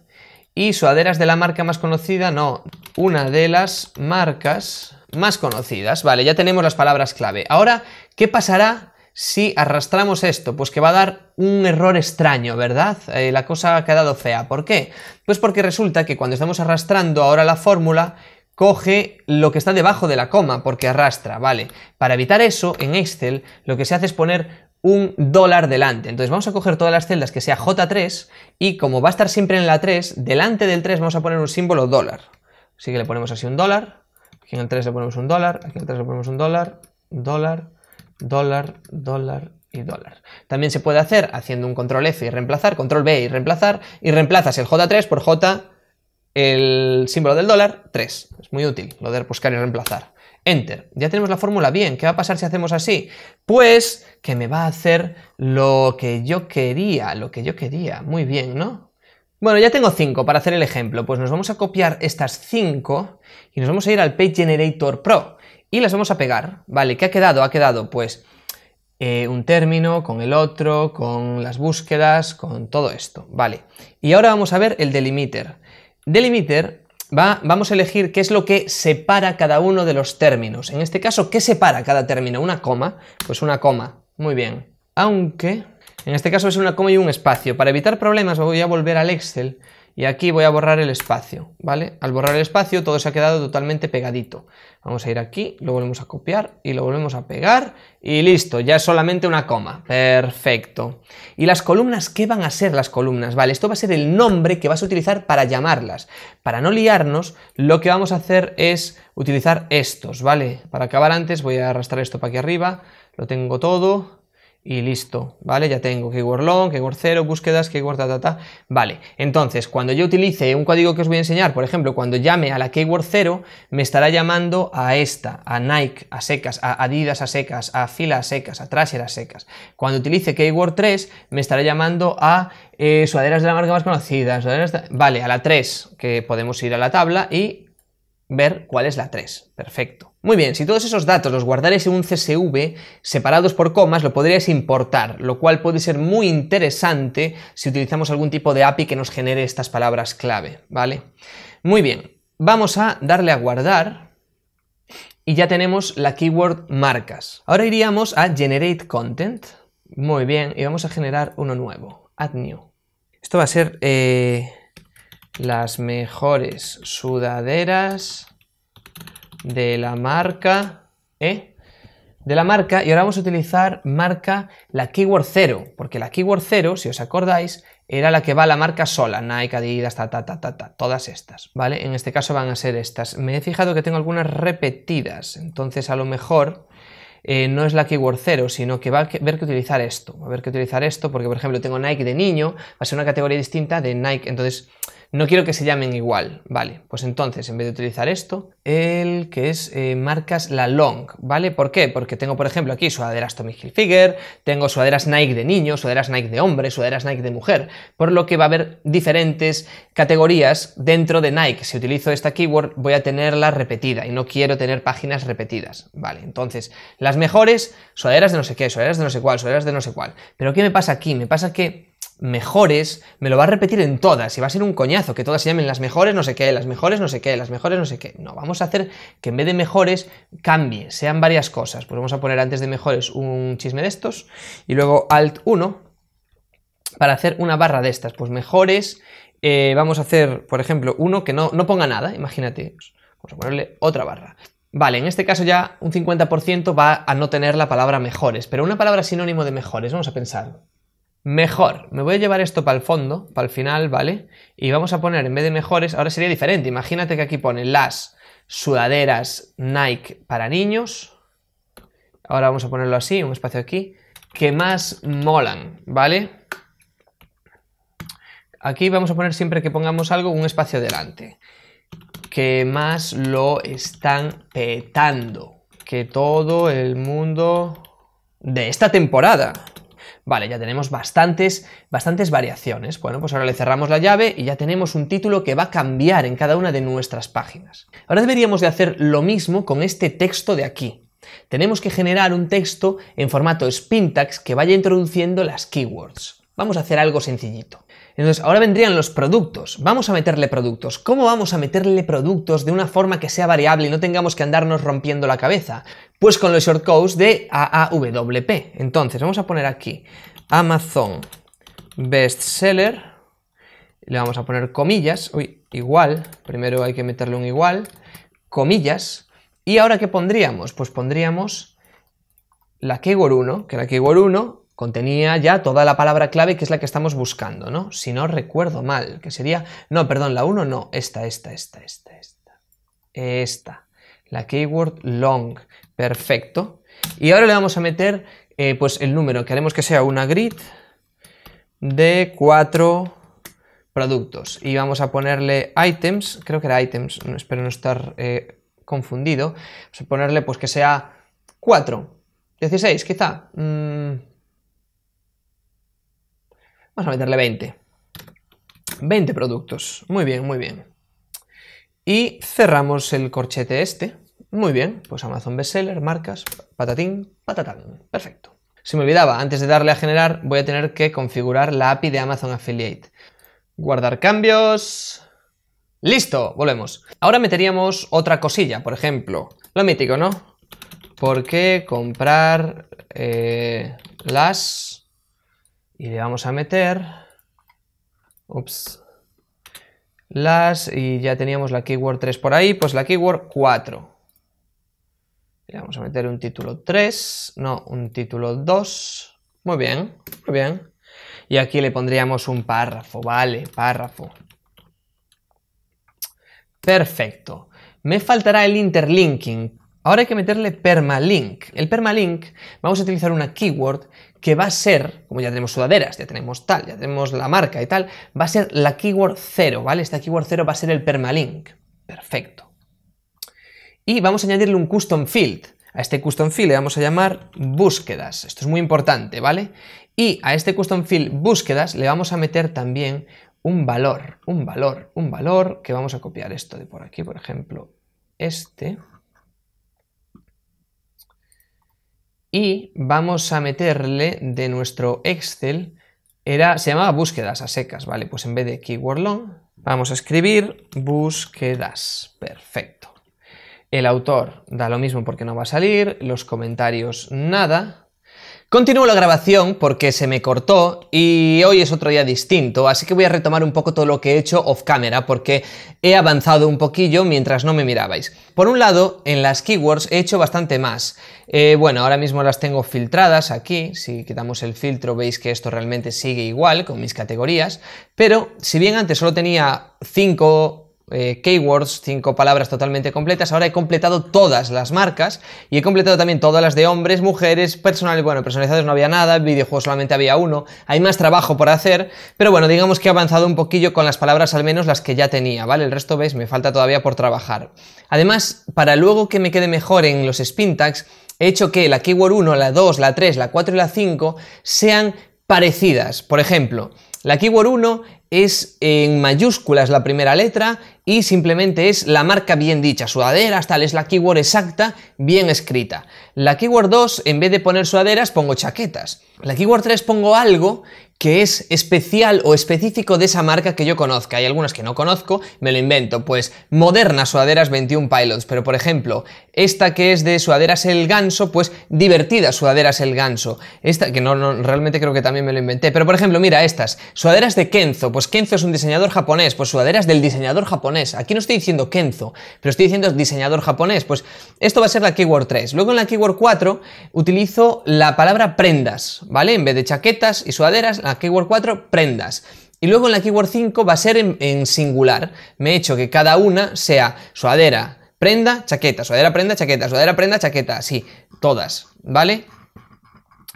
Y sudaderas de la marca más conocida, no, una de las marcas más conocidas. Vale, ya tenemos las palabras clave. Ahora, ¿qué pasará si arrastramos esto? Pues que va a dar un error extraño, ¿verdad? Eh, la cosa ha quedado fea. ¿Por qué? Pues porque resulta que cuando estamos arrastrando ahora la fórmula, coge lo que está debajo de la coma, porque arrastra, ¿vale? Para evitar eso, en Excel, lo que se hace es poner un dólar delante. Entonces vamos a coger todas las celdas que sea J3 y como va a estar siempre en la 3, delante del 3 vamos a poner un símbolo dólar. Así que le ponemos así un dólar, aquí en el 3 le ponemos un dólar, aquí en el 3 le ponemos un dólar, dólar, dólar, dólar y dólar. También se puede hacer haciendo un control F y reemplazar, control B y reemplazar, y reemplazas el J3 por J, el símbolo del dólar, 3. Es muy útil lo de buscar y reemplazar. Enter. Ya tenemos la fórmula bien. ¿Qué va a pasar si hacemos así? Pues que me va a hacer lo que yo quería, lo que yo quería. Muy bien, ¿no? Bueno, ya tengo 5 para hacer el ejemplo. Pues nos vamos a copiar estas 5 y nos vamos a ir al Page Generator Pro y las vamos a pegar, ¿vale? ¿Qué ha quedado? Ha quedado pues eh, un término con el otro, con las búsquedas, con todo esto, ¿vale? Y ahora vamos a ver el delimiter. Delimiter va, vamos a elegir qué es lo que separa cada uno de los términos. En este caso, ¿qué separa cada término? ¿Una coma? Pues una coma, muy bien. Aunque... En este caso es una coma y un espacio. Para evitar problemas voy a volver al Excel y aquí voy a borrar el espacio, ¿vale? Al borrar el espacio todo se ha quedado totalmente pegadito. Vamos a ir aquí, lo volvemos a copiar y lo volvemos a pegar y listo, ya es solamente una coma. Perfecto. ¿Y las columnas? ¿Qué van a ser las columnas? Vale, esto va a ser el nombre que vas a utilizar para llamarlas. Para no liarnos, lo que vamos a hacer es utilizar estos, ¿vale? Para acabar antes voy a arrastrar esto para aquí arriba, lo tengo todo, y listo, ¿vale? Ya tengo keyword long, keyword 0, búsquedas, keyword ta, ta, ta. Vale, entonces cuando yo utilice un código que os voy a enseñar, por ejemplo, cuando llame a la keyword 0, me estará llamando a esta, a Nike a secas, a Adidas a secas, a Fila a secas, a Trasher a secas. Cuando utilice keyword 3, me estará llamando a eh, sudaderas de la marca más conocida, Vale, a la 3, que podemos ir a la tabla y ver cuál es la 3. Perfecto. Muy bien, si todos esos datos los guardáis en un CSV separados por comas, lo podríais importar, lo cual puede ser muy interesante si utilizamos algún tipo de API que nos genere estas palabras clave, ¿vale? Muy bien, vamos a darle a guardar y ya tenemos la keyword marcas. Ahora iríamos a generate content. Muy bien, y vamos a generar uno nuevo, add new. Esto va a ser... Eh, las mejores sudaderas de la marca, ¿eh? De la marca, y ahora vamos a utilizar marca la keyword 0, porque la keyword 0, si os acordáis, era la que va a la marca sola, Nike, Adidas, ta, ta, ta, ta, todas estas, ¿vale? En este caso van a ser estas. Me he fijado que tengo algunas repetidas, entonces a lo mejor eh, no es la keyword 0, sino que va a haber que utilizar esto, va a ver que utilizar esto, porque por ejemplo tengo Nike de niño, va a ser una categoría distinta de Nike, entonces no quiero que se llamen igual, vale. Pues entonces, en vez de utilizar esto, el que es eh, marcas la long, ¿vale? ¿Por qué? Porque tengo, por ejemplo, aquí sudaderas Tommy Hilfiger, tengo suaderas Nike de niño, sudaderas Nike de hombre, sudaderas Nike de mujer, por lo que va a haber diferentes categorías dentro de Nike. Si utilizo esta keyword, voy a tenerla repetida y no quiero tener páginas repetidas, ¿vale? Entonces, las mejores, sudaderas de no sé qué, sudaderas de no sé cuál, sudaderas de no sé cuál. Pero ¿qué me pasa aquí? Me pasa que mejores, me lo va a repetir en todas y va a ser un coñazo que todas se llamen las mejores, no sé qué, las mejores, no sé qué, las mejores, no sé qué. No, vamos a hacer que en vez de mejores cambie, sean varias cosas. Pues vamos a poner antes de mejores un chisme de estos y luego alt 1 para hacer una barra de estas. Pues mejores, eh, vamos a hacer, por ejemplo, uno que no, no ponga nada, imagínate. Vamos a ponerle otra barra. Vale, en este caso ya un 50% va a no tener la palabra mejores, pero una palabra sinónimo de mejores, vamos a pensar. Mejor. Me voy a llevar esto para el fondo, para el final, ¿vale? Y vamos a poner en vez de mejores, ahora sería diferente. Imagínate que aquí pone las sudaderas Nike para niños. Ahora vamos a ponerlo así, un espacio aquí. Que más molan, ¿vale? Aquí vamos a poner siempre que pongamos algo un espacio delante. Que más lo están petando. Que todo el mundo de esta temporada Vale, ya tenemos bastantes, bastantes variaciones. Bueno, pues ahora le cerramos la llave y ya tenemos un título que va a cambiar en cada una de nuestras páginas. Ahora deberíamos de hacer lo mismo con este texto de aquí. Tenemos que generar un texto en formato Spintax que vaya introduciendo las keywords. Vamos a hacer algo sencillito. Entonces, ahora vendrían los productos. Vamos a meterle productos. ¿Cómo vamos a meterle productos de una forma que sea variable y no tengamos que andarnos rompiendo la cabeza? Pues con los shortcodes de AAWP. Entonces, vamos a poner aquí Amazon bestseller. Le vamos a poner comillas. Uy, igual. Primero hay que meterle un igual. Comillas. ¿Y ahora qué pondríamos? Pues pondríamos la keyword 1, que la keyword 1 contenía ya toda la palabra clave que es la que estamos buscando, ¿no? Si no recuerdo mal, que sería, no, perdón, la 1 no, esta, esta, esta, esta, esta, esta, la keyword long, perfecto. Y ahora le vamos a meter, eh, pues, el número, que haremos que sea una grid de 4 productos. Y vamos a ponerle items, creo que era items, espero no estar eh, confundido, vamos a ponerle, pues, que sea 4, 16 quizá, mm, Vamos a meterle 20. 20 productos. Muy bien, muy bien. Y cerramos el corchete este. Muy bien, pues Amazon Bestseller, marcas, patatín, patatán. Perfecto. Se me olvidaba, antes de darle a generar voy a tener que configurar la API de Amazon Affiliate. Guardar cambios. ¡Listo! Volvemos. Ahora meteríamos otra cosilla, por ejemplo. Lo mítico, ¿no? ¿Por qué comprar eh, las y le vamos a meter ups, las y ya teníamos la keyword 3 por ahí, pues la keyword 4. Le vamos a meter un título 3, no, un título 2. Muy bien, muy bien. Y aquí le pondríamos un párrafo, vale, párrafo. Perfecto. Me faltará el interlinking. Ahora hay que meterle permalink. El permalink vamos a utilizar una keyword que va a ser, como ya tenemos sudaderas, ya tenemos tal, ya tenemos la marca y tal, va a ser la keyword 0, ¿vale? Esta keyword 0 va a ser el permalink. Perfecto. Y vamos a añadirle un custom field. A este custom field le vamos a llamar búsquedas. Esto es muy importante, ¿vale? Y a este custom field búsquedas le vamos a meter también un valor, un valor, un valor, que vamos a copiar esto de por aquí, por ejemplo, este. y vamos a meterle de nuestro Excel, era, se llamaba búsquedas a secas, ¿vale? Pues en vez de keyword long, vamos a escribir búsquedas, perfecto. El autor da lo mismo porque no va a salir, los comentarios nada, Continúo la grabación porque se me cortó y hoy es otro día distinto, así que voy a retomar un poco todo lo que he hecho off camera porque he avanzado un poquillo mientras no me mirabais. Por un lado, en las keywords he hecho bastante más. Eh, bueno, ahora mismo las tengo filtradas aquí, si quitamos el filtro veis que esto realmente sigue igual con mis categorías, pero si bien antes solo tenía 5 eh, keywords, cinco palabras totalmente completas. Ahora he completado todas las marcas y he completado también todas las de hombres, mujeres, personal, bueno, personalizados no había nada, videojuegos solamente había uno. Hay más trabajo por hacer, pero bueno, digamos que he avanzado un poquillo con las palabras, al menos las que ya tenía, ¿vale? El resto, ves, me falta todavía por trabajar. Además, para luego que me quede mejor en los spin tags, he hecho que la keyword 1, la 2, la 3, la 4 y la 5 sean parecidas. Por ejemplo, la keyword 1 es en mayúsculas la primera letra y simplemente es la marca bien dicha, sudaderas, tal, es la keyword exacta, bien escrita. La keyword 2, en vez de poner sudaderas, pongo chaquetas. La keyword 3 pongo algo que es especial o específico de esa marca que yo conozca. Hay algunas que no conozco, me lo invento. Pues modernas Sudaderas 21 Pilots, pero por ejemplo, esta que es de Sudaderas El Ganso, pues Divertida Sudaderas El Ganso. Esta, que no, realmente creo que también me lo inventé. Pero por ejemplo, mira estas, Sudaderas de Kenzo, pues Kenzo es un diseñador japonés, pues Sudaderas del diseñador japonés. Aquí no estoy diciendo Kenzo, pero estoy diciendo diseñador japonés. Pues esto va a ser la keyword 3. Luego en la keyword 4 utilizo la palabra prendas, ¿vale? En vez de chaquetas y sudaderas, keyword 4, prendas. Y luego en la keyword 5 va a ser en, singular. Me he hecho que cada una sea suadera, prenda, chaqueta, Suadera, prenda, chaqueta, Suadera, prenda, chaqueta, así, todas, ¿vale?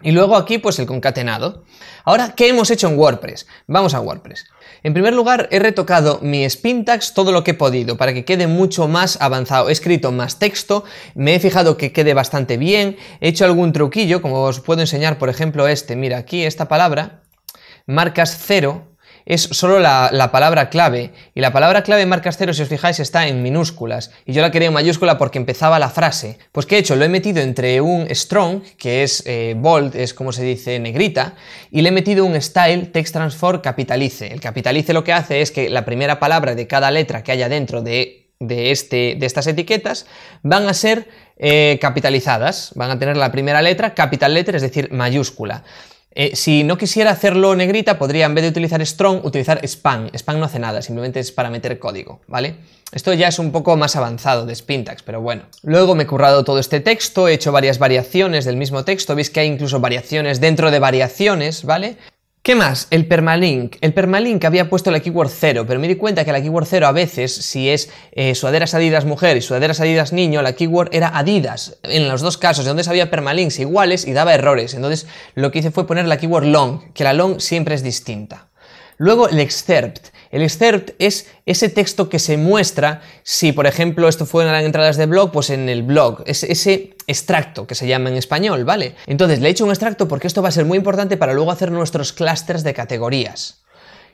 Y luego aquí pues el concatenado. Ahora, ¿qué hemos hecho en WordPress? Vamos a WordPress. En primer lugar, he retocado mi Spintax todo lo que he podido para que quede mucho más avanzado. He escrito más texto, me he fijado que quede bastante bien, he hecho algún truquillo, como os puedo enseñar, por ejemplo, este. Mira, aquí esta palabra, marcas cero es solo la, palabra clave. Y la palabra clave marcas cero, si os fijáis, está en minúsculas. Y yo la quería en mayúscula porque empezaba la frase. Pues ¿qué he hecho? Lo he metido entre un strong, que es eh, bold, es como se dice negrita, y le he metido un style text transform capitalice. El capitalice lo que hace es que la primera palabra de cada letra que haya dentro de, este, de estas etiquetas van a ser eh, capitalizadas. Van a tener la primera letra, capital letter, es decir, mayúscula. Eh, si no quisiera hacerlo negrita, podría en vez de utilizar strong, utilizar span. Span no hace nada, simplemente es para meter código, ¿vale? Esto ya es un poco más avanzado de Spintax, pero bueno. Luego me he currado todo este texto, he hecho varias variaciones del mismo texto, veis que hay incluso variaciones dentro de variaciones, ¿vale? ¿Qué más? El permalink. El permalink había puesto la keyword 0, pero me di cuenta que la keyword 0 a veces, si es eh, suaderas Adidas mujer y suaderas Adidas niño, la keyword era Adidas. En los dos casos, donde había permalinks iguales y daba errores. Entonces lo que hice fue poner la keyword long, que la long siempre es distinta. Luego el excerpt. El excerpt es ese texto que se muestra si, por ejemplo, esto las entradas de blog, pues en el blog. Es ese extracto que se llama en español, ¿vale? Entonces le he hecho un extracto porque esto va a ser muy importante para luego hacer nuestros clusters de categorías.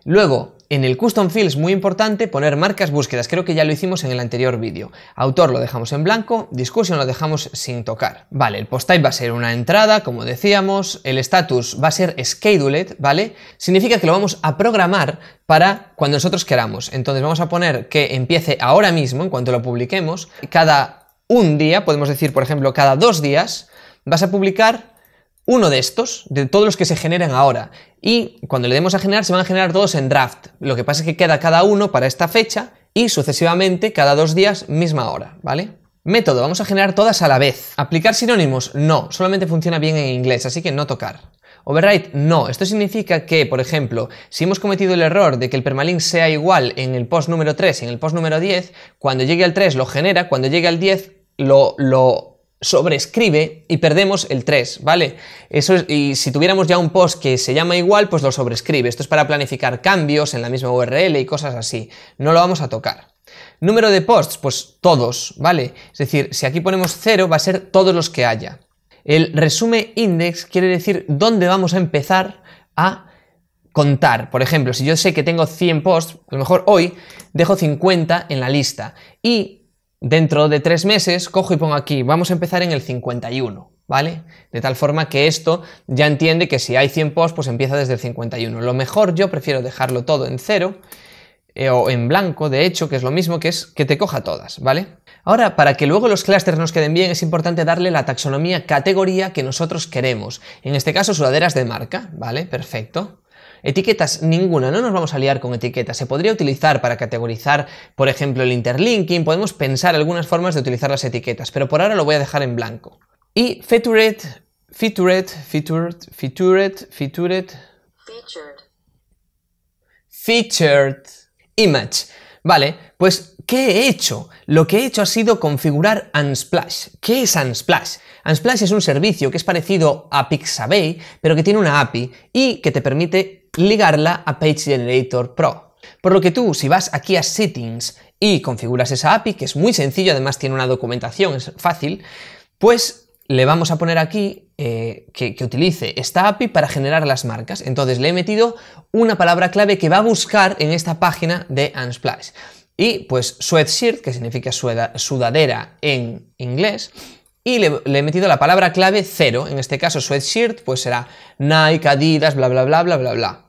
Luego, en el custom field es muy importante poner marcas búsquedas, creo que ya lo hicimos en el anterior vídeo. Autor lo dejamos en blanco, discussion lo dejamos sin tocar. Vale, el post type va a ser una entrada, como decíamos, el status va a ser scheduled, ¿vale? Significa que lo vamos a programar para cuando nosotros queramos. Entonces vamos a poner que empiece ahora mismo, en cuanto lo publiquemos, cada un día, podemos decir por ejemplo cada dos días, vas a publicar uno de estos, de todos los que se generan ahora. Y cuando le demos a generar, se van a generar todos en draft. Lo que pasa es que queda cada uno para esta fecha y sucesivamente cada dos días, misma hora, ¿vale? Método, vamos a generar todas a la vez. Aplicar sinónimos, no, solamente funciona bien en inglés, así que no tocar. Override, no. Esto significa que, por ejemplo, si hemos cometido el error de que el permalink sea igual en el post número 3 y en el post número 10, cuando llegue al 3 lo genera, cuando llegue al 10 lo sobrescribe y perdemos el 3, ¿vale? Eso es, y si tuviéramos ya un post que se llama igual, pues lo sobrescribe. Esto es para planificar cambios en la misma URL y cosas así. No lo vamos a tocar. Número de posts, pues todos, ¿vale? Es decir, si aquí ponemos 0, va a ser todos los que haya. El resume index quiere decir dónde vamos a empezar a contar. Por ejemplo, si yo sé que tengo 100 posts, a lo mejor hoy dejo 50 en la lista y Dentro de tres meses cojo y pongo aquí, vamos a empezar en el 51, ¿vale? De tal forma que esto ya entiende que si hay 100 posts, pues empieza desde el 51. Lo mejor yo prefiero dejarlo todo en cero eh, o en blanco, de hecho, que es lo mismo que es que te coja todas, ¿vale? Ahora, para que luego los clústeres nos queden bien, es importante darle la taxonomía categoría que nosotros queremos. En este caso, sudaderas de marca, ¿vale? Perfecto. Etiquetas, ninguna, no nos vamos a liar con etiquetas. Se podría utilizar para categorizar, por ejemplo, el interlinking, podemos pensar algunas formas de utilizar las etiquetas, pero por ahora lo voy a dejar en blanco. Y featured, featured, featured, featured, featured, featured, featured image. Vale, pues ¿qué he hecho? Lo que he hecho ha sido configurar Unsplash. ¿Qué es Unsplash? Unsplash es un servicio que es parecido a Pixabay, pero que tiene una API y que te permite ligarla a Page Generator Pro. Por lo que tú, si vas aquí a Settings y configuras esa API, que es muy sencillo, además tiene una documentación, es fácil, pues le vamos a poner aquí eh, que, utilice esta API para generar las marcas. Entonces le he metido una palabra clave que va a buscar en esta página de Unsplash. Y pues sweatshirt, que significa sudadera en inglés, y le, he metido la palabra clave cero. En este caso sweatshirt, pues será Nike, Adidas, bla, bla, bla, bla, bla, bla.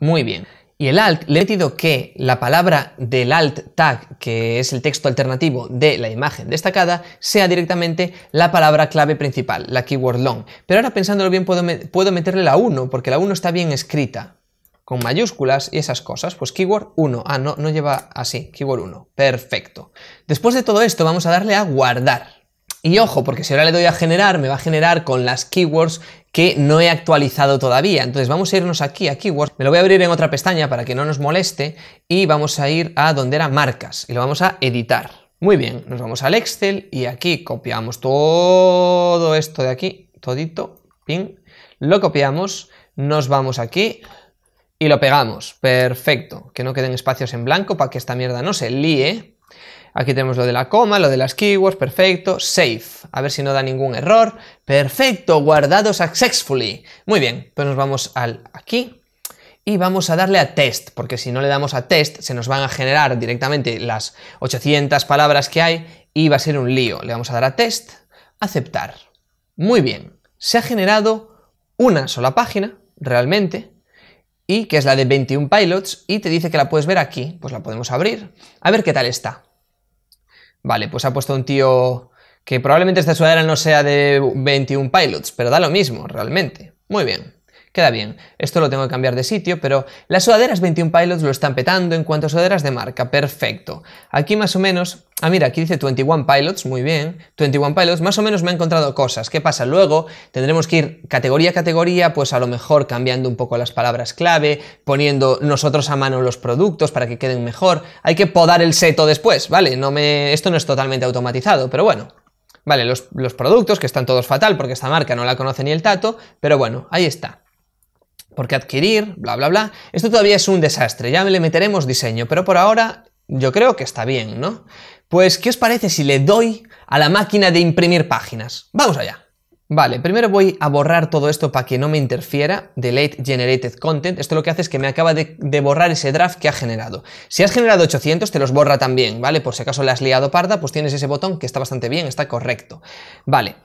Muy bien. Y el alt, le he metido que la palabra del alt tag, que es el texto alternativo de la imagen destacada, sea directamente la palabra clave principal, la keyword long. Pero ahora pensándolo bien puedo, puedo meterle la 1, porque la 1 está bien escrita, con mayúsculas y esas cosas. Pues keyword 1. Ah, no, no lleva así, keyword 1. Perfecto. Después de todo esto vamos a darle a guardar. Y ojo, porque si ahora le doy a generar, me va a generar con las keywords que no he actualizado todavía. Entonces vamos a irnos aquí, a Keywords. Me lo voy a abrir en otra pestaña para que no nos moleste y vamos a ir a donde era marcas y lo vamos a editar. Muy bien, nos vamos al Excel y aquí copiamos todo esto de aquí, todito, lo copiamos, nos vamos aquí y lo pegamos. Perfecto, que no queden espacios en blanco para que esta mierda no se líe. Aquí tenemos lo de la coma, lo de las keywords, perfecto. Save, a ver si no da ningún error. Perfecto, guardado successfully. Muy bien, pues nos vamos al aquí y vamos a darle a test, porque si no le damos a test se nos van a generar directamente las 800 palabras que hay y va a ser un lío. Le vamos a dar a test, aceptar. Muy bien, se ha generado una sola página, realmente, y que es la de 21 pilots, y te dice que la puedes ver aquí, pues la podemos abrir, a ver qué tal está. Vale, pues ha puesto un tío que probablemente esta sudadera no sea de 21 pilots, pero da lo mismo, realmente. Muy bien. Queda bien. Esto lo tengo que cambiar de sitio, pero las sudaderas 21 Pilots lo están petando en cuanto a sudaderas de marca. Perfecto. Aquí más o menos... Ah, mira, aquí dice 21 Pilots, muy bien. 21 Pilots, más o menos me ha encontrado cosas. ¿Qué pasa? Luego tendremos que ir categoría a categoría, pues a lo mejor cambiando un poco las palabras clave, poniendo nosotros a mano los productos para que queden mejor. Hay que podar el seto después, ¿vale? No me... Esto no es totalmente automatizado, pero bueno, Vale, los, los, productos, que están todos fatal porque esta marca no la conoce ni el tato, pero bueno, ahí está porque adquirir, bla, bla, bla. Esto todavía es un desastre, ya le meteremos diseño, pero por ahora yo creo que está bien, ¿no? Pues, ¿qué os parece si le doy a la máquina de imprimir páginas? Vamos allá. Vale, primero voy a borrar todo esto para que no me interfiera. Delete Generated Content. Esto lo que hace es que me acaba de, de, borrar ese draft que ha generado. Si has generado 800, te los borra también, ¿vale? Por si acaso le has liado parda, pues tienes ese botón que está bastante bien, está correcto. Vale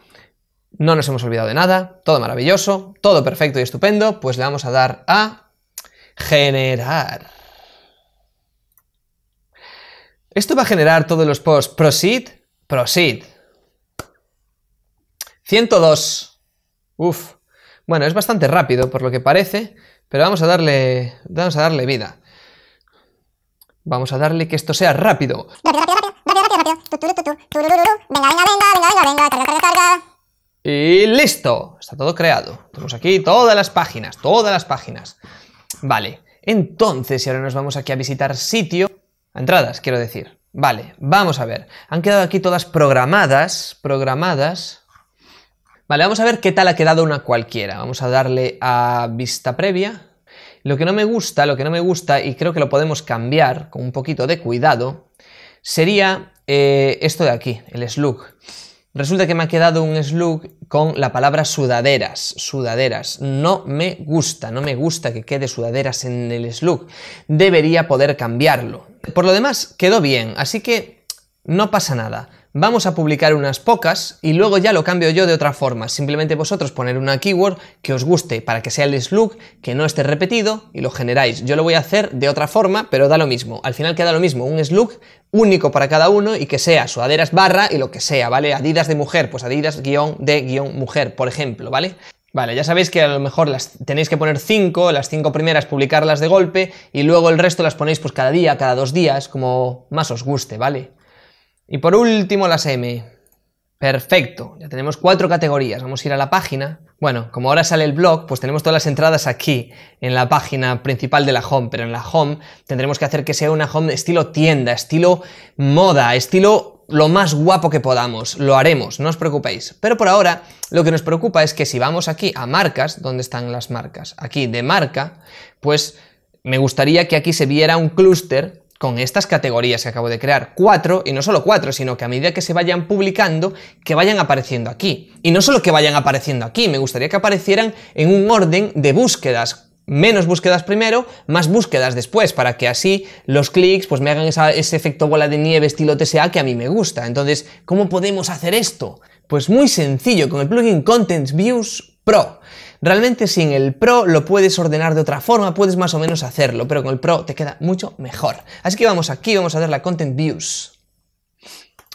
no nos hemos olvidado de nada, todo maravilloso, todo perfecto y estupendo, pues le vamos a dar a generar. Esto va a generar todos los posts proceed, proceed. 102. Uf. Bueno, es bastante rápido por lo que parece, pero vamos a darle, vamos a darle vida. Vamos a darle que esto sea rápido. Venga, venga, venga, venga, venga, venga, carga, carga, carga. Y listo, está todo creado. Tenemos aquí todas las páginas, todas las páginas. Vale, entonces, y ahora nos vamos aquí a visitar sitio, entradas, quiero decir. Vale, vamos a ver. Han quedado aquí todas programadas, programadas. Vale, vamos a ver qué tal ha quedado una cualquiera. Vamos a darle a vista previa. Lo que no me gusta, lo que no me gusta, y creo que lo podemos cambiar con un poquito de cuidado, sería eh, esto de aquí, el slug. Resulta que me ha quedado un slug con la palabra sudaderas, sudaderas. No me gusta, no me gusta que quede sudaderas en el slug. Debería poder cambiarlo. Por lo demás, quedó bien, así que no pasa nada. Vamos a publicar unas pocas y luego ya lo cambio yo de otra forma. Simplemente vosotros poner una keyword que os guste para que sea el slug, que no esté repetido y lo generáis. Yo lo voy a hacer de otra forma, pero da lo mismo. Al final queda lo mismo, un slug único para cada uno y que sea sudaderas barra y lo que sea, ¿vale? Adidas de mujer, pues adidas guión de guión mujer, por ejemplo, ¿vale? Vale, ya sabéis que a lo mejor las tenéis que poner cinco las cinco primeras publicarlas de golpe y luego el resto las ponéis pues cada día, cada dos días, como más os guste, ¿vale? Y por último, las M. Perfecto, ya tenemos cuatro categorías. Vamos a ir a la página. Bueno, como ahora sale el blog, pues tenemos todas las entradas aquí, en la página principal de la home, pero en la home tendremos que hacer que sea una home estilo tienda, estilo moda, estilo lo más guapo que podamos. Lo haremos, no os preocupéis. Pero por ahora, lo que nos preocupa es que si vamos aquí a marcas, ¿dónde están las marcas? Aquí, de marca, pues me gustaría que aquí se viera un clúster con estas categorías que acabo de crear, cuatro, y no solo cuatro, sino que a medida que se vayan publicando, que vayan apareciendo aquí. Y no solo que vayan apareciendo aquí, me gustaría que aparecieran en un orden de búsquedas, menos búsquedas primero, más búsquedas después, para que así los clics pues me hagan ese efecto bola de nieve estilo TSA que a mí me gusta. Entonces, ¿cómo podemos hacer esto? Pues muy sencillo, con el plugin Contents Views Pro. Realmente sin el Pro lo puedes ordenar de otra forma, puedes más o menos hacerlo, pero con el Pro te queda mucho mejor. Así que vamos aquí, vamos a dar la Content Views.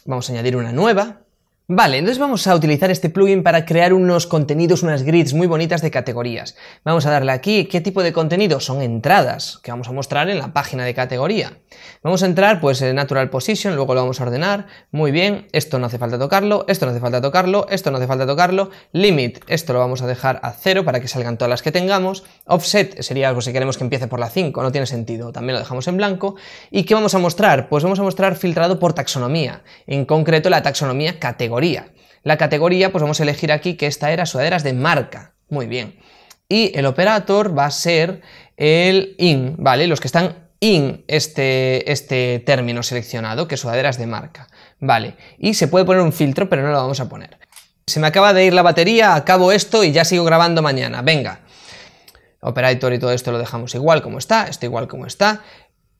Vamos a añadir una nueva. Vale, entonces vamos a utilizar este plugin para crear unos contenidos, unas grids muy bonitas de categorías. Vamos a darle aquí, ¿qué tipo de contenido? Son entradas que vamos a mostrar en la página de categoría. Vamos a entrar pues en Natural Position, luego lo vamos a ordenar, muy bien, esto no hace falta tocarlo, esto no hace falta tocarlo, esto no hace falta tocarlo, Limit, esto lo vamos a dejar a cero para que salgan todas las que tengamos, Offset sería algo si queremos que empiece por la 5, no tiene sentido, también lo dejamos en blanco. ¿Y qué vamos a mostrar? Pues vamos a mostrar filtrado por taxonomía, en concreto la taxonomía categoría la categoría, pues vamos a elegir aquí que esta era sudaderas de marca. Muy bien. Y el operator va a ser el in, ¿vale? Los que están in este, este término seleccionado, que sudaderas de marca. Vale. Y se puede poner un filtro, pero no lo vamos a poner. Se me acaba de ir la batería, acabo esto y ya sigo grabando mañana. Venga. Operator y todo esto lo dejamos igual como está, esto igual como está.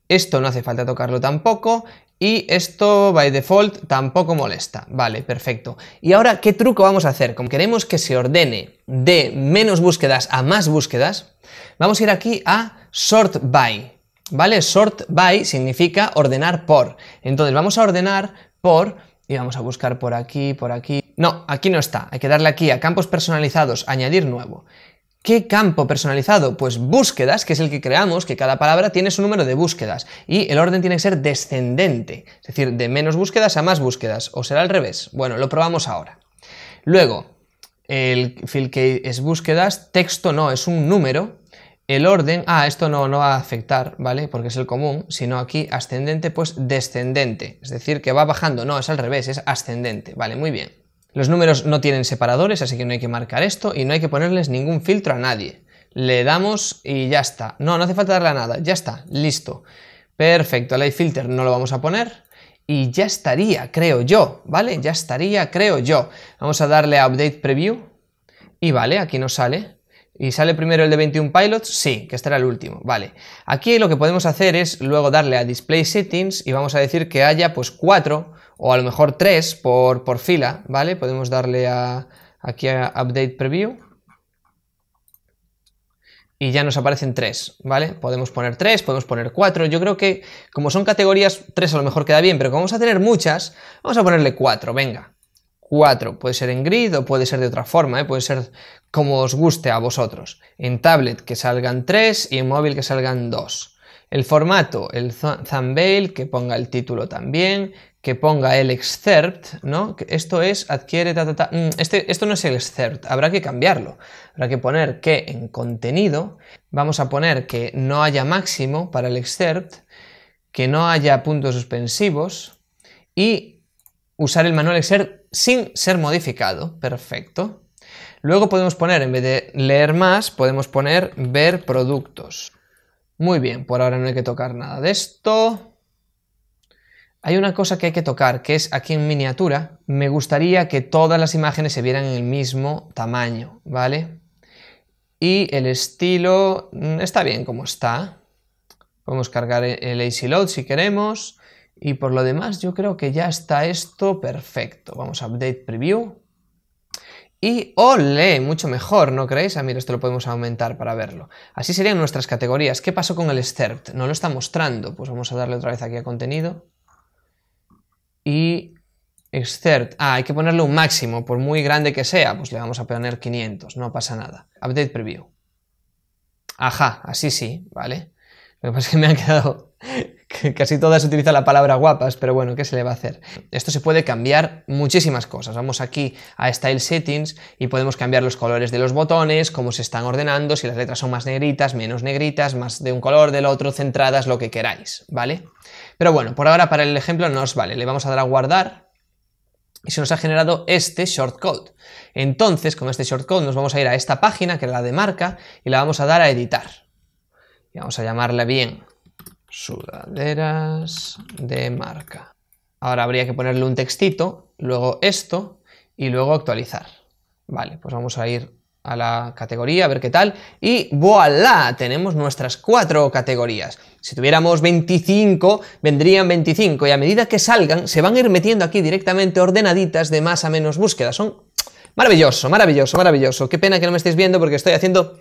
Esto no hace falta tocarlo tampoco. Y esto, by default, tampoco molesta. Vale, perfecto. Y ahora, ¿qué truco vamos a hacer? Como queremos que se ordene de menos búsquedas a más búsquedas, vamos a ir aquí a sort by. ¿Vale? Sort by significa ordenar por. Entonces, vamos a ordenar por y vamos a buscar por aquí, por aquí. No, aquí no está. Hay que darle aquí a campos personalizados, añadir nuevo. ¿Qué campo personalizado? Pues búsquedas, que es el que creamos, que cada palabra tiene su número de búsquedas y el orden tiene que ser descendente, es decir, de menos búsquedas a más búsquedas, o será al revés. Bueno, lo probamos ahora. Luego, el field que es búsquedas, texto no, es un número. El orden, ah, esto no, no va a afectar, ¿vale? Porque es el común, sino aquí ascendente, pues descendente, es decir, que va bajando, no, es al revés, es ascendente, ¿vale? Muy bien. Los números no tienen separadores, así que no hay que marcar esto y no hay que ponerles ningún filtro a nadie. Le damos y ya está. No, no hace falta darle a nada, ya está, listo. Perfecto, el filter no lo vamos a poner y ya estaría, creo yo, ¿vale? Ya estaría, creo yo. Vamos a darle a Update Preview y vale, aquí nos sale. ¿Y sale primero el de 21 Pilots? Sí, que este era el último, vale. Aquí lo que podemos hacer es luego darle a Display Settings y vamos a decir que haya pues cuatro o a lo mejor tres por, fila, ¿vale? Podemos darle a, aquí a Update Preview y ya nos aparecen tres, ¿vale? Podemos poner tres, podemos poner cuatro. Yo creo que como son categorías, tres a lo mejor queda bien, pero como vamos a tener muchas, vamos a ponerle cuatro, venga. Cuatro, puede ser en grid o puede ser de otra forma, ¿eh? puede ser como os guste a vosotros. En tablet que salgan tres y en móvil que salgan dos. El formato, el thumbnail, que ponga el título también, que ponga el excerpt, ¿no? Esto es adquiere, mm, Este, esto no es el excerpt, habrá que cambiarlo. Habrá que poner que en contenido vamos a poner que no haya máximo para el excerpt, que no haya puntos suspensivos y usar el manual excerpt sin ser modificado. Perfecto. Luego podemos poner, en vez de leer más, podemos poner ver productos. Muy bien, por ahora no hay que tocar nada de esto. Hay una cosa que hay que tocar, que es aquí en miniatura. Me gustaría que todas las imágenes se vieran en el mismo tamaño, ¿vale? Y el estilo mm, está bien como está. Podemos cargar e-, el lazy Load si queremos. Y por lo demás yo creo que ya está esto perfecto. Vamos a Update Preview. Y ole, mucho mejor, ¿no creéis? A ah, mira, esto lo podemos aumentar para verlo. Así serían nuestras categorías. ¿Qué pasó con el excerpt? No lo está mostrando. Pues vamos a darle otra vez aquí a contenido y exert. Ah, hay que ponerle un máximo, por muy grande que sea, pues le vamos a poner 500, no pasa nada. Update preview. Ajá, así sí, ¿vale? Lo que pasa es que me han quedado Casi todas utilizan la palabra guapas, pero bueno, ¿qué se le va a hacer? Esto se puede cambiar muchísimas cosas. Vamos aquí a Style Settings y podemos cambiar los colores de los botones, cómo se están ordenando, si las letras son más negritas, menos negritas, más de un color, del otro, centradas, lo que queráis, ¿vale? Pero bueno, por ahora para el ejemplo nos vale. Le vamos a dar a guardar y se nos ha generado este shortcode. Entonces, con este shortcode nos vamos a ir a esta página, que es la de marca, y la vamos a dar a editar. Y vamos a llamarla bien Sudaderas de marca. Ahora habría que ponerle un textito, luego esto y luego actualizar. Vale, pues vamos a ir a la categoría, a ver qué tal. Y voilà, tenemos nuestras cuatro categorías. Si tuviéramos 25, vendrían 25 y a medida que salgan, se van a ir metiendo aquí directamente ordenaditas de más a menos búsquedas. Son maravilloso, maravilloso, maravilloso. Qué pena que no me estéis viendo porque estoy haciendo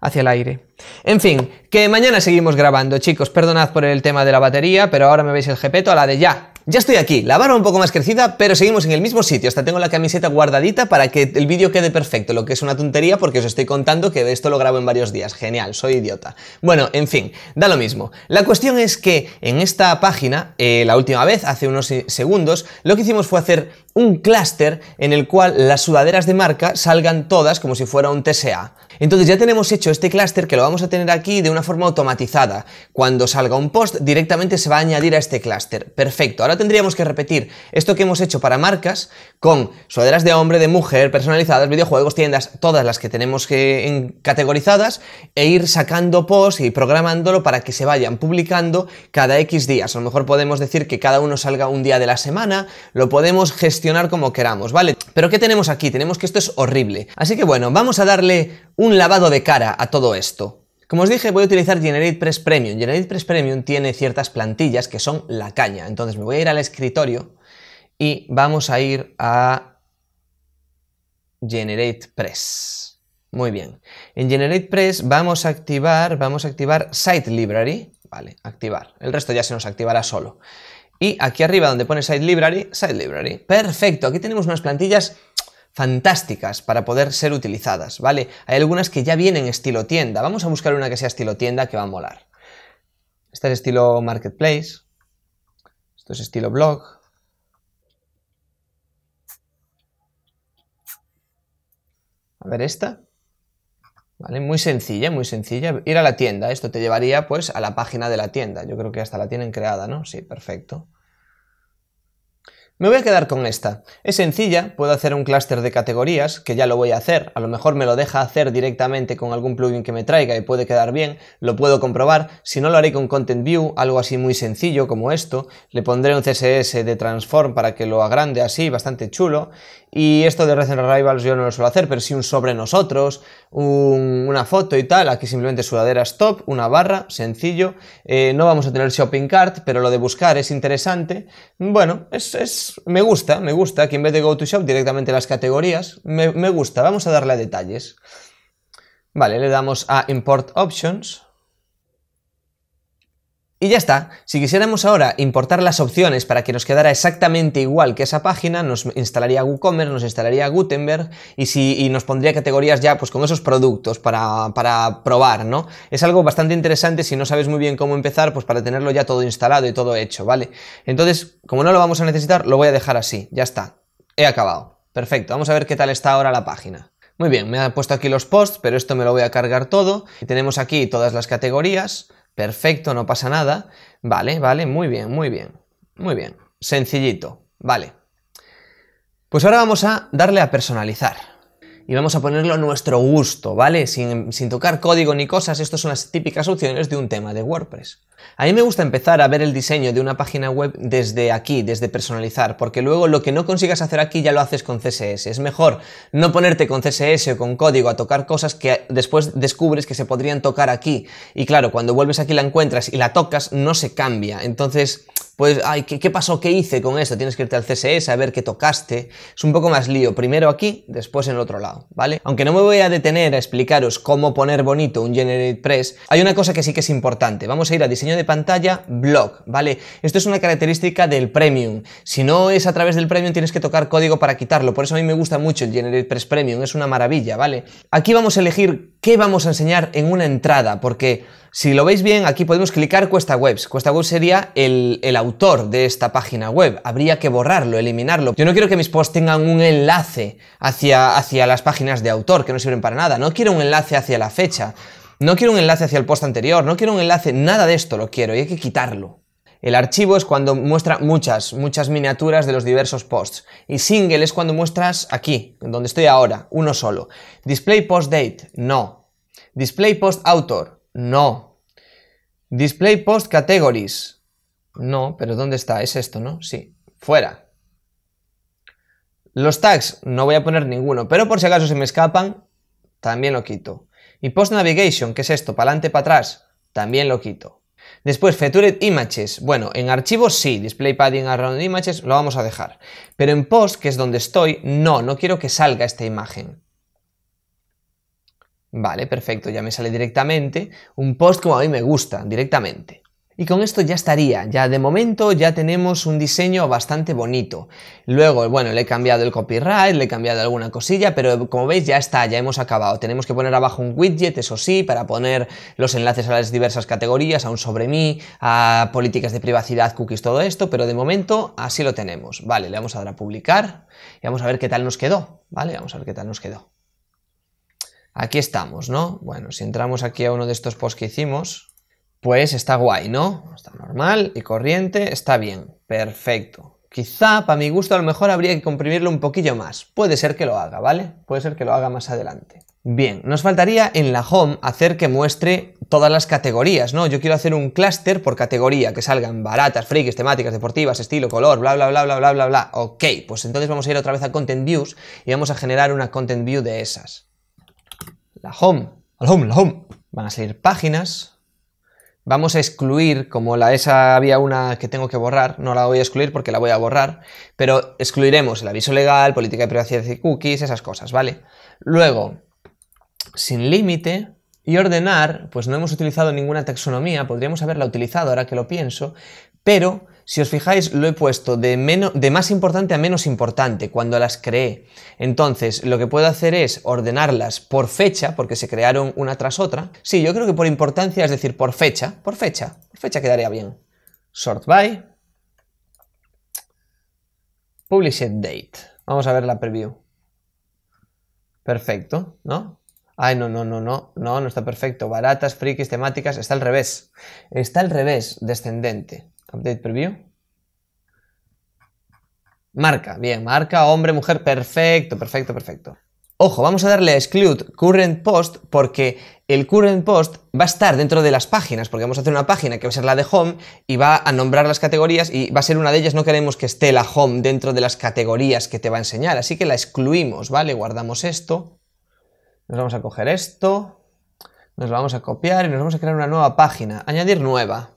hacia el aire. En fin, que mañana seguimos grabando, chicos. Perdonad por el tema de la batería, pero ahora me veis el jepeto a la de ya. Ya estoy aquí, la barba un poco más crecida, pero seguimos en el mismo sitio. Hasta tengo la camiseta guardadita para que el vídeo quede perfecto, lo que es una tontería porque os estoy contando que esto lo grabo en varios días. Genial, soy idiota. Bueno, en fin, da lo mismo. La cuestión es que en esta página, eh, la última vez, hace unos segundos, lo que hicimos fue hacer un clúster en el cual las sudaderas de marca salgan todas como si fuera un TSA. Entonces ya tenemos hecho este clúster que lo vamos a tener aquí de una forma automatizada. Cuando salga un post directamente se va a añadir a este clúster. Perfecto. Ahora tendríamos que repetir esto que hemos hecho para marcas con sudaderas de hombre, de mujer, personalizadas, videojuegos, tiendas, todas las que tenemos que categorizadas e ir sacando posts y programándolo para que se vayan publicando cada X días. A lo mejor podemos decir que cada uno salga un día de la semana, lo podemos gestionar como queramos, ¿vale? Pero ¿qué tenemos aquí? Tenemos que esto es horrible. Así que bueno, vamos a darle un lavado de cara a todo esto. Como os dije, voy a utilizar GeneratePress Premium. GeneratePress Premium tiene ciertas plantillas que son la caña. Entonces me voy a ir al escritorio y vamos a ir a GeneratePress. Muy bien. En GeneratePress vamos a activar, vamos a activar Site Library. Vale, activar. El resto ya se nos activará solo. Y aquí arriba donde pone side Library, side Library. Perfecto, aquí tenemos unas plantillas fantásticas para poder ser utilizadas, ¿vale? Hay algunas que ya vienen estilo tienda. Vamos a buscar una que sea estilo tienda que va a molar. Este es estilo marketplace. Esto es estilo blog. A ver esta. ¿Vale? Muy sencilla, muy sencilla. Ir a la tienda, esto te llevaría pues a la página de la tienda. Yo creo que hasta la tienen creada, ¿no? Sí, perfecto. Me voy a quedar con esta. Es sencilla, puedo hacer un clúster de categorías, que ya lo voy a hacer, a lo mejor me lo deja hacer directamente con algún plugin que me traiga y puede quedar bien, lo puedo comprobar, si no lo haré con Content View, algo así muy sencillo como esto, le pondré un CSS de Transform para que lo agrande así, bastante chulo, y esto de Recent Arrivals yo no lo suelo hacer, pero sí un sobre nosotros, una foto y tal. Aquí simplemente sudadera stop, una barra, sencillo. Eh, no vamos a tener shopping cart, pero lo de buscar es interesante. Bueno, es, es me gusta, me gusta que en vez de go to shop directamente las categorías. Me, me gusta, vamos a darle a detalles. Vale, le damos a import options. Y ya está, si quisiéramos ahora importar las opciones para que nos quedara exactamente igual que esa página, nos instalaría WooCommerce, nos instalaría Gutenberg y, nos pondría categorías ya pues con esos productos para, probar, ¿no? Es algo bastante interesante si no sabes muy bien cómo empezar, pues para tenerlo ya todo instalado y todo hecho, ¿vale? Entonces, como no lo vamos a necesitar, lo voy a dejar así, ya está, he acabado. Perfecto, vamos a ver qué tal está ahora la página. Muy bien, me ha puesto aquí los posts, pero esto me lo voy a cargar todo. Y tenemos aquí todas las categorías. Perfecto, no pasa nada. Vale, vale, muy bien, muy bien, muy bien. Sencillito, vale. Pues ahora vamos a darle a personalizar y vamos a ponerlo a nuestro gusto, ¿vale? Sin, sin, tocar código ni cosas, estas son las típicas opciones de un tema de WordPress. A mí me gusta empezar a ver el diseño de una página web desde aquí, desde personalizar, porque luego lo que no consigas hacer aquí ya lo haces con CSS. Es mejor no ponerte con CSS o con código a tocar cosas que después descubres que se podrían tocar aquí. Y claro, cuando vuelves aquí la encuentras y la tocas, no se cambia. Entonces, pues, ay, ¿qué, pasó? ¿Qué hice con esto? Tienes que irte al CSS a ver qué tocaste. Es un poco más lío, primero aquí, después en el otro lado, ¿vale? Aunque no me voy a detener a explicaros cómo poner bonito un GeneratePress, hay una cosa que sí que es importante. Vamos a ir a diseño de pantalla, blog, ¿vale? Esto es una característica del Premium. Si no es a través del Premium, tienes que tocar código para quitarlo. Por eso a mí me gusta mucho el Press Premium, es una maravilla, ¿vale? Aquí vamos a elegir qué vamos a enseñar en una entrada, porque si lo veis bien, aquí podemos clicar Cuesta Webs. Cuesta web sería el, el, autor de esta página web. Habría que borrarlo, eliminarlo. Yo no quiero que mis posts tengan un enlace hacia, hacia las páginas de autor, que no sirven para nada. No quiero un enlace hacia la fecha. No quiero un enlace hacia el post anterior. No quiero un enlace. Nada de esto lo quiero y hay que quitarlo. El archivo es cuando muestra muchas, muchas miniaturas de los diversos posts. Y single es cuando muestras aquí, donde estoy ahora, uno solo. Display post date, no. Display post autor, no. Display Post Categories. No, pero ¿dónde está? Es esto, ¿no? Sí. Fuera. Los tags, no voy a poner ninguno, pero por si acaso se me escapan, también lo quito. Y Post Navigation, que es esto, para adelante, para atrás, también lo quito. Después, Featured Images. Bueno, en archivos sí, Display Padding Around Images lo vamos a dejar. Pero en Post, que es donde estoy, no, no quiero que salga esta imagen. Vale, perfecto, ya me sale directamente un post como a mí me gusta, directamente. Y con esto ya estaría, ya de momento ya tenemos un diseño bastante bonito. Luego, bueno, le he cambiado el copyright, le he cambiado alguna cosilla, pero como veis ya está, ya hemos acabado. Tenemos que poner abajo un widget, eso sí, para poner los enlaces a las diversas categorías, a un sobre mí, a políticas de privacidad, cookies, todo esto, pero de momento así lo tenemos. Vale, le vamos a dar a publicar y vamos a ver qué tal nos quedó, ¿vale? Vamos a ver qué tal nos quedó. Aquí estamos, ¿no? Bueno, si entramos aquí a uno de estos posts que hicimos, pues está guay, ¿no? Está normal y corriente, está bien, perfecto. Quizá, para mi gusto, a lo mejor habría que comprimirlo un poquillo más. Puede ser que lo haga, ¿vale? Puede ser que lo haga más adelante. Bien, nos faltaría en la home hacer que muestre todas las categorías, ¿no? Yo quiero hacer un clúster por categoría, que salgan baratas, freaks, temáticas, deportivas, estilo, color, bla, bla, bla, bla, bla, bla, bla. Ok, pues entonces vamos a ir otra vez a Content Views y vamos a generar una Content View de esas la home, la home, la home, van a salir páginas. Vamos a excluir, como la esa había una que tengo que borrar, no la voy a excluir porque la voy a borrar, pero excluiremos el aviso legal, política de privacidad y cookies, esas cosas, ¿vale? Luego, sin límite, y ordenar, pues no hemos utilizado ninguna taxonomía, podríamos haberla utilizado ahora que lo pienso, pero si os fijáis, lo he puesto de, menos, de más importante a menos importante cuando las creé. Entonces, lo que puedo hacer es ordenarlas por fecha, porque se crearon una tras otra. Sí, yo creo que por importancia, es decir, por fecha, por fecha, por fecha quedaría bien. Sort by. Published date. Vamos a ver la preview. Perfecto, ¿no? Ay, no, no, no, no, no, no está perfecto. Baratas, frikis, temáticas, está al revés. Está al revés, descendente. Update preview. Marca, bien, marca, hombre, mujer, perfecto, perfecto, perfecto. Ojo, vamos a darle a exclude current post porque el current post va a estar dentro de las páginas, porque vamos a hacer una página que va a ser la de home y va a nombrar las categorías y va a ser una de ellas, no queremos que esté la home dentro de las categorías que te va a enseñar, así que la excluimos, ¿vale? Guardamos esto, nos vamos a coger esto, nos vamos a copiar y nos vamos a crear una nueva página, añadir nueva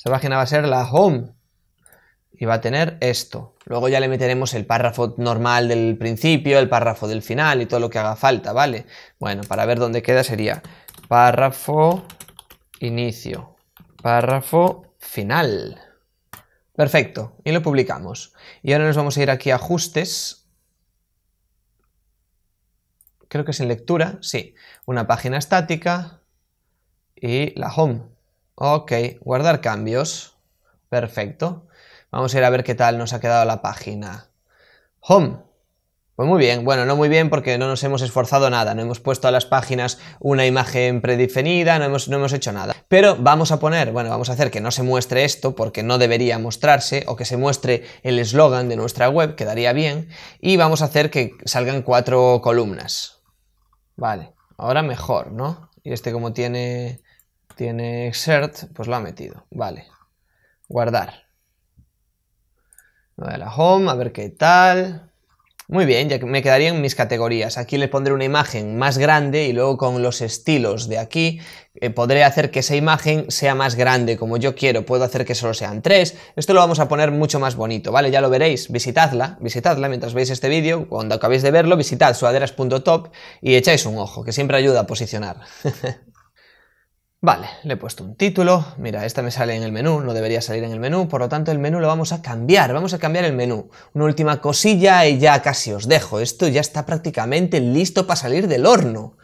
esa página va a ser la home y va a tener esto. Luego ya le meteremos el párrafo normal del principio, el párrafo del final y todo lo que haga falta, ¿vale? Bueno, para ver dónde queda sería párrafo inicio, párrafo final. Perfecto, y lo publicamos. Y ahora nos vamos a ir aquí a ajustes. Creo que es en lectura, sí. Una página estática y la home. Ok, guardar cambios. Perfecto. Vamos a ir a ver qué tal nos ha quedado la página. Home. Pues muy bien, bueno, no muy bien porque no nos hemos esforzado nada, no hemos puesto a las páginas una imagen predefinida, no hemos, no hemos hecho nada. Pero vamos a poner, bueno, vamos a hacer que no se muestre esto porque no debería mostrarse o que se muestre el eslogan de nuestra web, quedaría bien, y vamos a hacer que salgan cuatro columnas. Vale, ahora mejor, ¿no? Y este como tiene tiene exert, pues lo ha metido. Vale. Guardar. la home, a ver qué tal. Muy bien, ya me quedarían mis categorías. Aquí le pondré una imagen más grande y luego con los estilos de aquí eh, podré hacer que esa imagen sea más grande como yo quiero. Puedo hacer que solo sean tres. Esto lo vamos a poner mucho más bonito, ¿vale? Ya lo veréis. Visitadla, visitadla mientras veis este vídeo. Cuando acabéis de verlo, visitad suaderas.top y echáis un ojo, que siempre ayuda a posicionar. Vale, le he puesto un título, mira, esta me sale en el menú, no debería salir en el menú, por lo tanto el menú lo vamos a cambiar, vamos a cambiar el menú. Una última cosilla y ya casi os dejo, esto ya está prácticamente listo para salir del horno.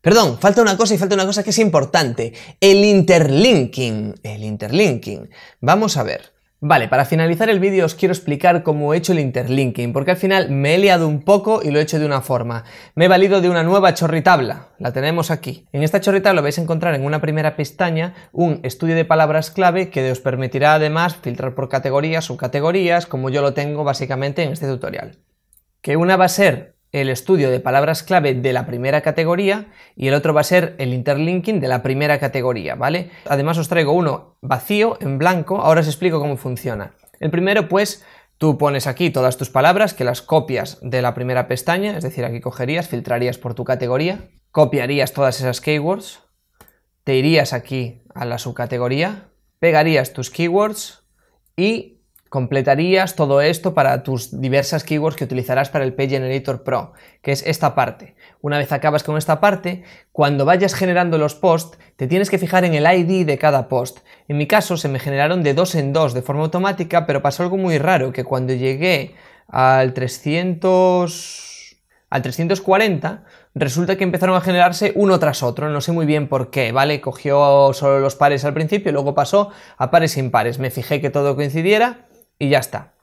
Perdón, falta una cosa y falta una cosa que es importante, el interlinking, el interlinking. Vamos a ver, Vale, para finalizar el vídeo os quiero explicar cómo he hecho el interlinking, porque al final me he liado un poco y lo he hecho de una forma. Me he valido de una nueva chorritabla, la tenemos aquí. En esta chorritabla vais a encontrar en una primera pestaña un estudio de palabras clave que os permitirá además filtrar por categorías, o subcategorías, como yo lo tengo básicamente en este tutorial. Que una va a ser el estudio de palabras clave de la primera categoría y el otro va a ser el interlinking de la primera categoría, ¿vale? Además os traigo uno vacío, en blanco, ahora os explico cómo funciona. El primero, pues, tú pones aquí todas tus palabras, que las copias de la primera pestaña, es decir, aquí cogerías, filtrarías por tu categoría, copiarías todas esas keywords, te irías aquí a la subcategoría, pegarías tus keywords y Completarías todo esto para tus diversas keywords que utilizarás para el Page Generator Pro, que es esta parte. Una vez acabas con esta parte, cuando vayas generando los posts, te tienes que fijar en el ID de cada post. En mi caso se me generaron de dos en dos de forma automática, pero pasó algo muy raro, que cuando llegué al 300... al 340, resulta que empezaron a generarse uno tras otro, no sé muy bien por qué, ¿vale? Cogió solo los pares al principio, luego pasó a pares impares. Me fijé que todo coincidiera y ya está.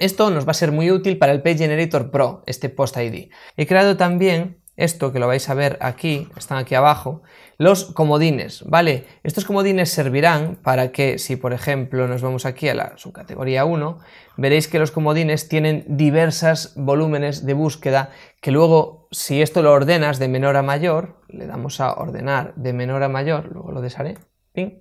Esto nos va a ser muy útil para el Page Generator Pro, este Post ID. He creado también esto que lo vais a ver aquí, están aquí abajo, los comodines, ¿vale? Estos comodines servirán para que si por ejemplo nos vamos aquí a la subcategoría 1, veréis que los comodines tienen diversas volúmenes de búsqueda que luego si esto lo ordenas de menor a mayor, le damos a ordenar de menor a mayor, luego lo desharé, ping,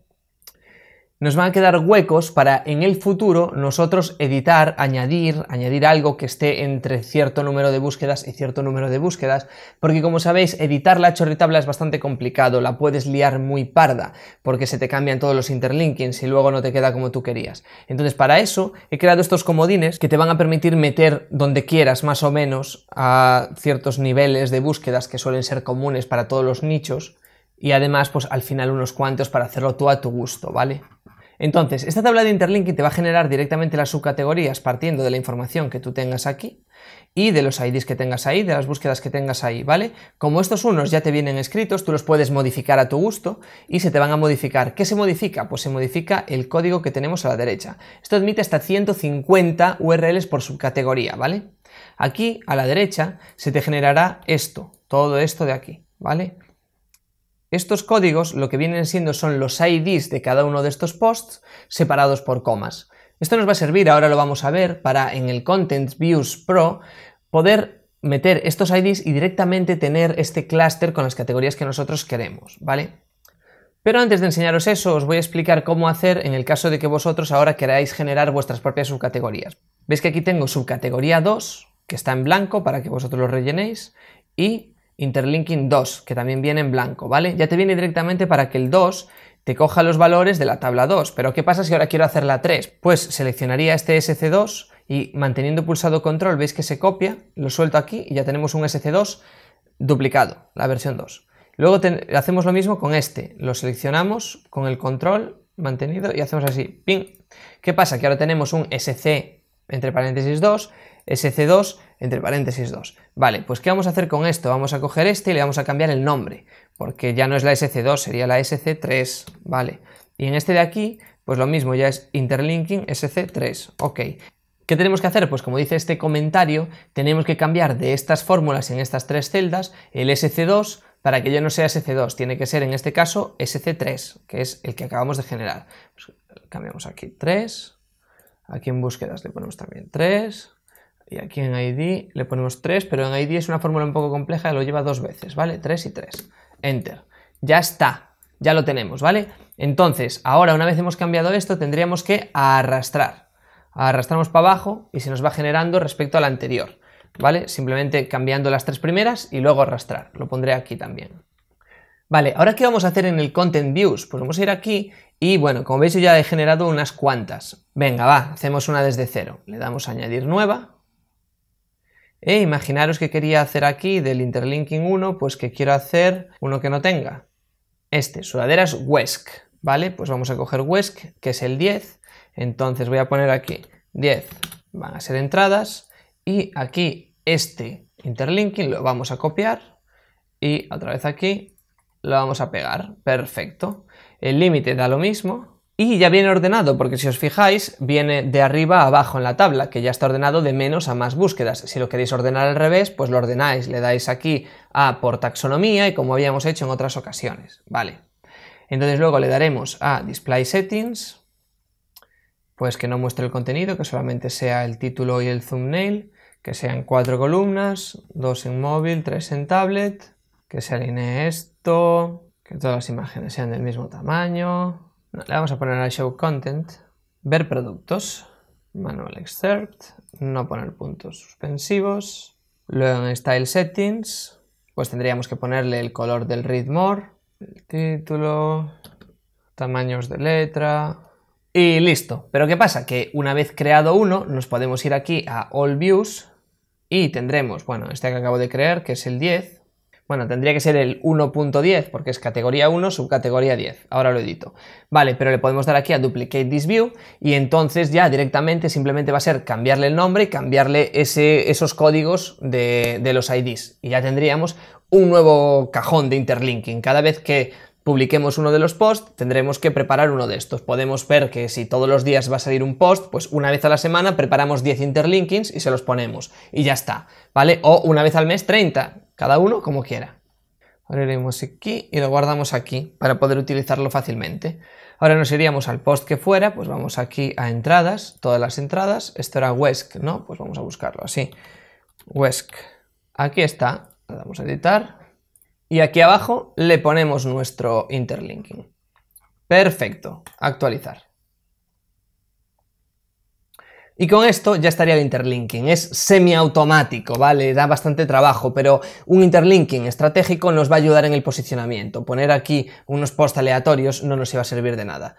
nos van a quedar huecos para en el futuro nosotros editar, añadir, añadir algo que esté entre cierto número de búsquedas y cierto número de búsquedas, porque como sabéis, editar la chorritabla es bastante complicado, la puedes liar muy parda, porque se te cambian todos los interlinkings y luego no te queda como tú querías. Entonces, para eso he creado estos comodines que te van a permitir meter donde quieras más o menos a ciertos niveles de búsquedas que suelen ser comunes para todos los nichos y además pues al final unos cuantos para hacerlo tú a tu gusto, ¿vale? Entonces, esta tabla de interlinking te va a generar directamente las subcategorías partiendo de la información que tú tengas aquí y de los IDs que tengas ahí, de las búsquedas que tengas ahí, ¿vale? Como estos unos ya te vienen escritos, tú los puedes modificar a tu gusto y se te van a modificar. ¿Qué se modifica? Pues se modifica el código que tenemos a la derecha. Esto admite hasta 150 URLs por subcategoría, ¿vale? Aquí, a la derecha, se te generará esto, todo esto de aquí, ¿vale? Estos códigos lo que vienen siendo son los IDs de cada uno de estos posts separados por comas. Esto nos va a servir, ahora lo vamos a ver, para en el Content Views Pro poder meter estos IDs y directamente tener este clúster con las categorías que nosotros queremos, ¿vale? Pero antes de enseñaros eso, os voy a explicar cómo hacer en el caso de que vosotros ahora queráis generar vuestras propias subcategorías. Veis que aquí tengo subcategoría 2, que está en blanco para que vosotros lo rellenéis, y interlinking 2, que también viene en blanco, ¿vale? Ya te viene directamente para que el 2 te coja los valores de la tabla 2. Pero ¿qué pasa si ahora quiero hacer la 3? Pues seleccionaría este SC2 y manteniendo pulsado control veis que se copia, lo suelto aquí y ya tenemos un SC2 duplicado, la versión 2. Luego hacemos lo mismo con este, lo seleccionamos con el control mantenido y hacemos así, ping. ¿Qué pasa? Que ahora tenemos un SC entre paréntesis 2, SC2 entre paréntesis 2. Vale, pues ¿qué vamos a hacer con esto? Vamos a coger este y le vamos a cambiar el nombre, porque ya no es la SC2, sería la SC3, ¿vale? Y en este de aquí, pues lo mismo, ya es interlinking SC3, ok. ¿Qué tenemos que hacer? Pues como dice este comentario, tenemos que cambiar de estas fórmulas en estas tres celdas el SC2 para que ya no sea SC2, tiene que ser en este caso SC3, que es el que acabamos de generar. Pues, cambiamos aquí 3, aquí en búsquedas le ponemos también 3, y aquí en ID le ponemos 3, pero en ID es una fórmula un poco compleja, lo lleva dos veces, ¿vale? 3 y 3. Enter. Ya está, ya lo tenemos, ¿vale? Entonces, ahora una vez hemos cambiado esto, tendríamos que arrastrar. Arrastramos para abajo y se nos va generando respecto a la anterior, ¿vale? Simplemente cambiando las tres primeras y luego arrastrar. Lo pondré aquí también. Vale, ahora qué vamos a hacer en el Content Views? Pues vamos a ir aquí y bueno, como veis yo ya he generado unas cuantas. Venga, va, hacemos una desde cero. Le damos a añadir nueva e imaginaros que quería hacer aquí del interlinking 1, pues que quiero hacer uno que no tenga. Este, sudaderas WESC, ¿vale? Pues vamos a coger WESC, que es el 10. Entonces voy a poner aquí 10, van a ser entradas. Y aquí este interlinking lo vamos a copiar. Y otra vez aquí lo vamos a pegar. Perfecto. El límite da lo mismo, y ya viene ordenado, porque si os fijáis, viene de arriba a abajo en la tabla, que ya está ordenado de menos a más búsquedas. Si lo queréis ordenar al revés, pues lo ordenáis, le dais aquí a por taxonomía y como habíamos hecho en otras ocasiones, ¿vale? Entonces luego le daremos a Display Settings, pues que no muestre el contenido, que solamente sea el título y el thumbnail, que sean cuatro columnas, dos en móvil, tres en tablet, que se alinee esto, que todas las imágenes sean del mismo tamaño, le vamos a poner a show content, ver productos, manual excerpt, no poner puntos suspensivos. Luego en style settings, pues tendríamos que ponerle el color del read more, el título, tamaños de letra y listo. Pero ¿qué pasa? Que una vez creado uno, nos podemos ir aquí a all views y tendremos, bueno, este que acabo de crear, que es el 10, bueno, tendría que ser el 1.10 porque es categoría 1, subcategoría 10. Ahora lo edito. Vale, pero le podemos dar aquí a duplicate this view y entonces ya directamente simplemente va a ser cambiarle el nombre y cambiarle esos códigos de, de los IDs. Y ya tendríamos un nuevo cajón de interlinking. Cada vez que publiquemos uno de los posts, tendremos que preparar uno de estos. Podemos ver que si todos los días va a salir un post, pues una vez a la semana preparamos 10 interlinkings y se los ponemos. Y ya está, ¿vale? O una vez al mes 30 cada uno como quiera. abriremos aquí y lo guardamos aquí para poder utilizarlo fácilmente. Ahora nos iríamos al post que fuera, pues vamos aquí a entradas, todas las entradas. Esto era WESC, ¿no? Pues vamos a buscarlo así. WESC, Aquí está, le damos a editar. Y aquí abajo le ponemos nuestro interlinking. Perfecto, actualizar. Y con esto ya estaría el interlinking. Es semiautomático, ¿vale? Da bastante trabajo, pero un interlinking estratégico nos va a ayudar en el posicionamiento. Poner aquí unos posts aleatorios no nos iba a servir de nada.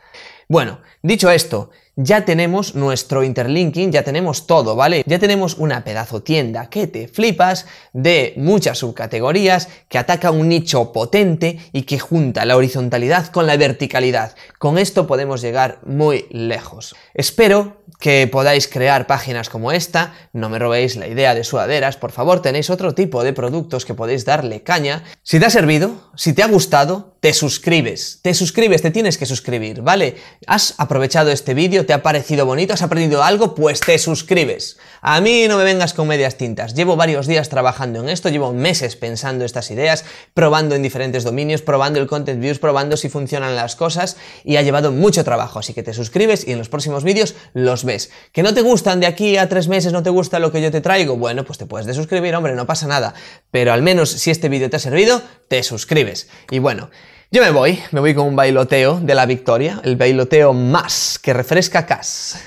Bueno, dicho esto, ya tenemos nuestro interlinking, ya tenemos todo, ¿vale? Ya tenemos una pedazo tienda que te flipas de muchas subcategorías, que ataca un nicho potente y que junta la horizontalidad con la verticalidad. Con esto podemos llegar muy lejos. Espero que podáis crear páginas como esta, no me robéis la idea de sudaderas, por favor, tenéis otro tipo de productos que podéis darle caña. Si te ha servido, si te ha gustado, te suscribes, te suscribes, te tienes que suscribir, ¿vale? ¿Has aprovechado este vídeo? ¿Te ha parecido bonito? ¿Has aprendido algo? Pues te suscribes. A mí no me vengas con medias tintas. Llevo varios días trabajando en esto, llevo meses pensando estas ideas, probando en diferentes dominios, probando el content views, probando si funcionan las cosas y ha llevado mucho trabajo. Así que te suscribes y en los próximos vídeos los ves. ¿Que no te gustan de aquí a tres meses, no te gusta lo que yo te traigo? Bueno, pues te puedes desuscribir, hombre, no pasa nada. Pero al menos si este vídeo te ha servido, te suscribes. Y bueno, yo me voy, me voy con un bailoteo de la victoria, el bailoteo más que refresca cas.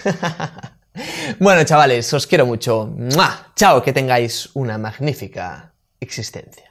bueno, chavales, os quiero mucho. Chao, que tengáis una magnífica existencia.